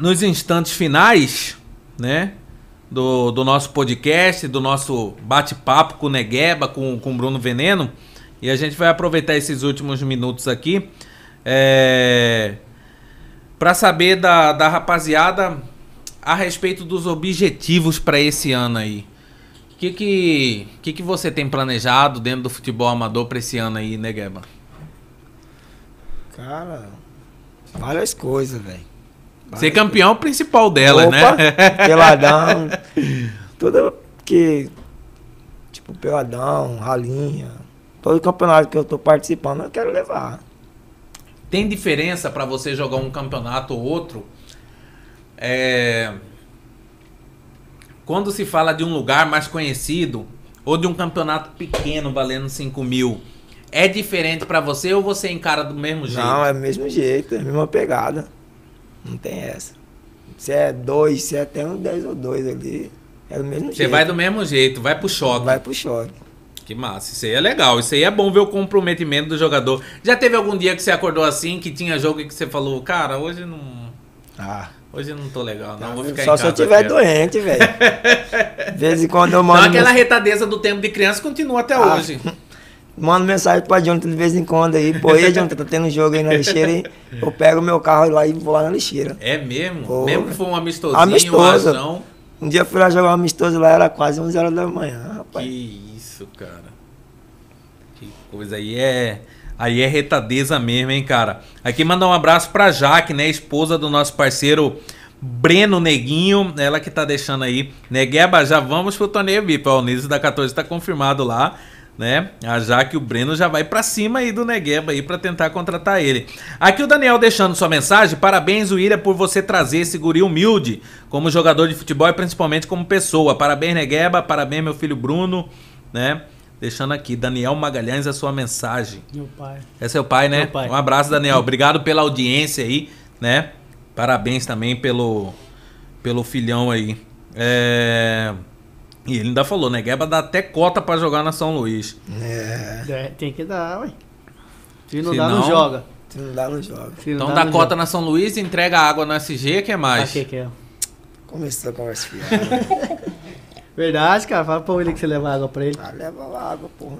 nos instantes finais, né? Do, do nosso podcast, do nosso bate-papo com o Negueba, com, com o Bruno Veneno. E a gente vai aproveitar esses últimos minutos aqui é, para saber da, da rapaziada a respeito dos objetivos para esse ano aí. O que que, que que você tem planejado dentro do futebol amador para esse ano aí, né, Gueba? Cara, várias coisas, velho. Ser campeão principal dela, Opa, né? Peladão. tudo que. Tipo, peladão, ralinha. Todo campeonato que eu tô participando, eu quero levar. Tem diferença para você jogar um campeonato ou outro? É... Quando se fala de um lugar mais conhecido ou de um campeonato pequeno valendo 5 mil, é diferente para você ou você encara do mesmo jeito? Não, é do mesmo jeito, é a mesma pegada. Não tem essa. Se é dois, se é até um 10 ou dois ali, é do mesmo você jeito. Você vai do mesmo jeito, vai pro choque. Vai pro choque que massa. Isso aí é legal. Isso aí é bom ver o comprometimento do jogador. Já teve algum dia que você acordou assim, que tinha jogo e que você falou, cara, hoje não. Ah. Hoje eu não tô legal, não. Vou ficar Só se eu tiver velho. doente, velho. De vez em quando eu então mando. Então aquela retadeza do tempo de criança continua até ah, hoje. Mando mensagem pra Jonathan de vez em quando aí. Pô, aí, Jonathan, tá tendo jogo aí na lixeira aí. Eu pego meu carro lá e vou lá na lixeira. É mesmo? Pô, mesmo que for um amistosinho, amistoso. um Um dia eu fui lá jogar um amistoso lá, era quase 11 horas da manhã, rapaz. Que isso, cara. Que coisa aí é. Aí é retadeza mesmo, hein, cara. Aqui mandar um abraço pra Jaque, né? Esposa do nosso parceiro Breno Neguinho, ela que tá deixando aí. Negueba, já vamos pro torneio VIP. O Niso da 14 tá confirmado lá, né? Já que o Breno já vai para cima aí do Negueba aí para tentar contratar ele. Aqui o Daniel deixando sua mensagem. Parabéns, William, por você trazer esse guri humilde como jogador de futebol e principalmente como pessoa. Parabéns, Negueba. Parabéns, meu filho Bruno né? Deixando aqui, Daniel Magalhães, a sua mensagem. Meu pai. É seu pai, né? Meu pai. Um abraço, Daniel. Obrigado pela audiência aí, né? Parabéns também pelo, pelo filhão aí. É... E ele ainda falou, né? Gueba dá até cota para jogar na São Luís. É. é. Tem que dar, ué. Se não Se dá, não, não joga. Se não dá, não joga. Se então não dá, dá cota joga. na São Luís, entrega água no SG, que é mais? Ah, que que é? Começou a conversa fiada. Verdade, cara. Fala pra ele que você leva água pra ele. Ah, leva água, porra.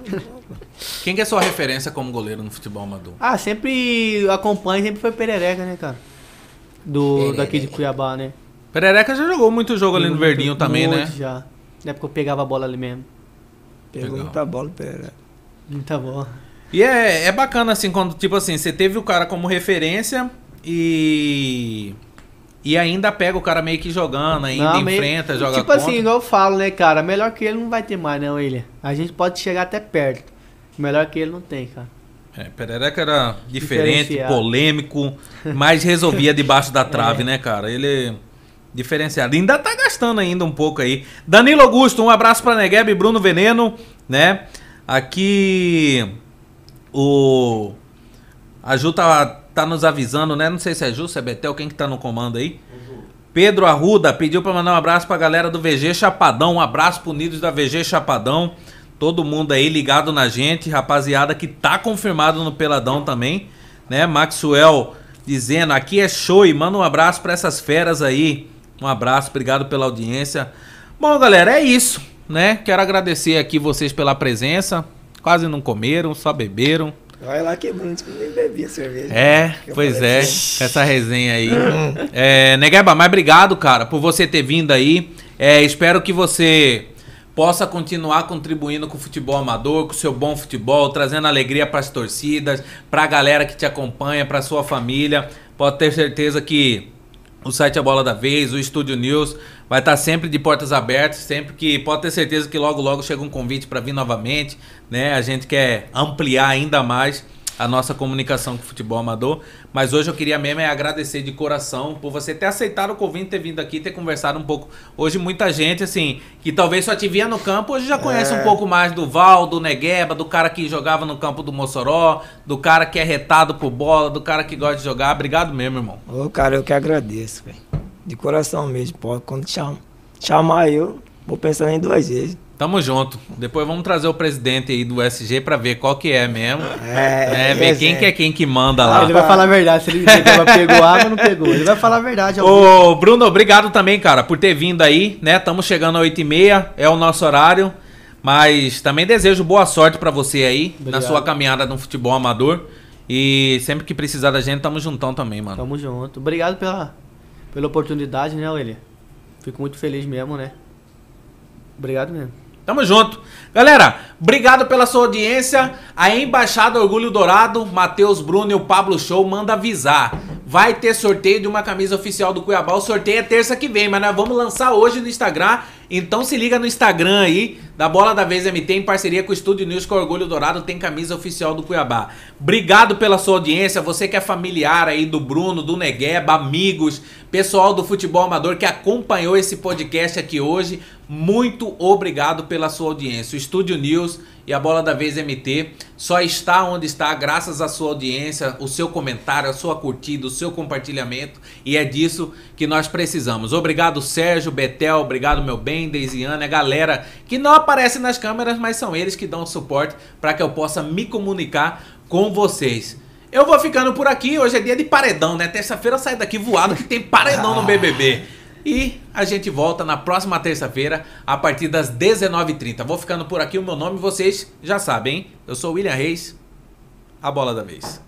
Quem que é sua referência como goleiro no futebol amador? Ah, sempre acompanho, sempre foi Perereca, né, cara? Do, daqui de Cuiabá, né? Perereca já jogou muito jogo ali no muito, Verdinho também, né? já. Na época eu pegava a bola ali mesmo. Pegou Legal. muita bola, Perereca. Muita bola. E é, é bacana, assim, quando, tipo assim, você teve o cara como referência e e ainda pega o cara meio que jogando, ainda não, enfrenta, meio... joga tipo assim, contra. Tipo assim, igual eu falo, né, cara? Melhor que ele não vai ter mais, não, né, ele. A gente pode chegar até perto. Melhor que ele não tem, cara. É, Perereca era diferente, polêmico, mas resolvia debaixo da trave, é. né, cara? Ele diferenciado. Ainda tá gastando ainda um pouco aí. Danilo Augusto, um abraço para Negueb e Bruno Veneno, né? Aqui o a Ju tá tá nos avisando, né? Não sei se é Ju, se é Betel, quem que tá no comando aí? Pedro Arruda pediu para mandar um abraço pra galera do VG Chapadão. Um abraço pro Nidos da VG Chapadão. Todo mundo aí ligado na gente, rapaziada que tá confirmado no Peladão também, né? Maxwell dizendo: aqui é show e manda um abraço para essas feras aí. Um abraço, obrigado pela audiência. Bom, galera, é isso, né? Quero agradecer aqui vocês pela presença. Quase não comeram, só beberam. Vai lá quebrando, que nem bebia cerveja. É, pois assim, é, assim. essa resenha aí. é, Negaba, mas obrigado, cara, por você ter vindo aí. É, espero que você possa continuar contribuindo com o futebol amador, com o seu bom futebol, trazendo alegria para as torcidas, para a galera que te acompanha, para sua família. Pode ter certeza que o site A é Bola da Vez, o Estúdio News, vai estar sempre de portas abertas, sempre que pode ter certeza que logo logo chega um convite para vir novamente, né? A gente quer ampliar ainda mais a nossa comunicação com o futebol amador. Mas hoje eu queria mesmo é agradecer de coração por você ter aceitado o convite, ter vindo aqui, ter conversado um pouco. Hoje muita gente, assim, que talvez só te via no campo, hoje já conhece é. um pouco mais do Val, do Negueba, do cara que jogava no campo do Mossoró, do cara que é retado por bola, do cara que gosta de jogar. Obrigado mesmo, irmão. Ô, cara, eu que agradeço, velho. De coração mesmo, pô quando chamar, chamar eu, Vou pensar em duas vezes. Tamo junto. Depois vamos trazer o presidente aí do SG pra ver qual que é mesmo. É, é ver quem é. que é quem que manda ah, lá. Ele vai falar a verdade. Se ele pegou água, não pegou. Ele vai falar a verdade. É Ô, Bruno, obrigado também, cara, por ter vindo aí, né? Estamos chegando às 8 e meia. é o nosso horário. Mas também desejo boa sorte para você aí obrigado. na sua caminhada no futebol amador. E sempre que precisar da gente, tamo juntão também, mano. Tamo junto. Obrigado pela, pela oportunidade, né, William? Fico muito feliz mesmo, né? Obrigado mesmo. Tamo junto. Galera, obrigado pela sua audiência. A Embaixada Orgulho Dourado, Matheus Bruno e o Pablo Show manda avisar. Vai ter sorteio de uma camisa oficial do Cuiabá. O sorteio é terça que vem, mas nós vamos lançar hoje no Instagram então se liga no Instagram aí da Bola da Vez MT em parceria com o Estúdio News com Orgulho Dourado, tem camisa oficial do Cuiabá. Obrigado pela sua audiência, você que é familiar aí do Bruno, do Negueba, amigos, pessoal do futebol amador que acompanhou esse podcast aqui hoje, muito obrigado pela sua audiência. O Estúdio News e a Bola da Vez MT só está onde está graças à sua audiência, o seu comentário, a sua curtida, o seu compartilhamento e é disso que nós precisamos. Obrigado Sérgio, Betel, obrigado meu bem Ken, Deisiana, a né? galera que não aparece nas câmeras, mas são eles que dão suporte para que eu possa me comunicar com vocês. Eu vou ficando por aqui, hoje é dia de paredão, né? Terça-feira sai daqui voado que tem paredão no BBB. Ah. E a gente volta na próxima terça-feira, a partir das 19h30. Vou ficando por aqui, o meu nome vocês já sabem, hein? Eu sou William Reis, a bola da vez.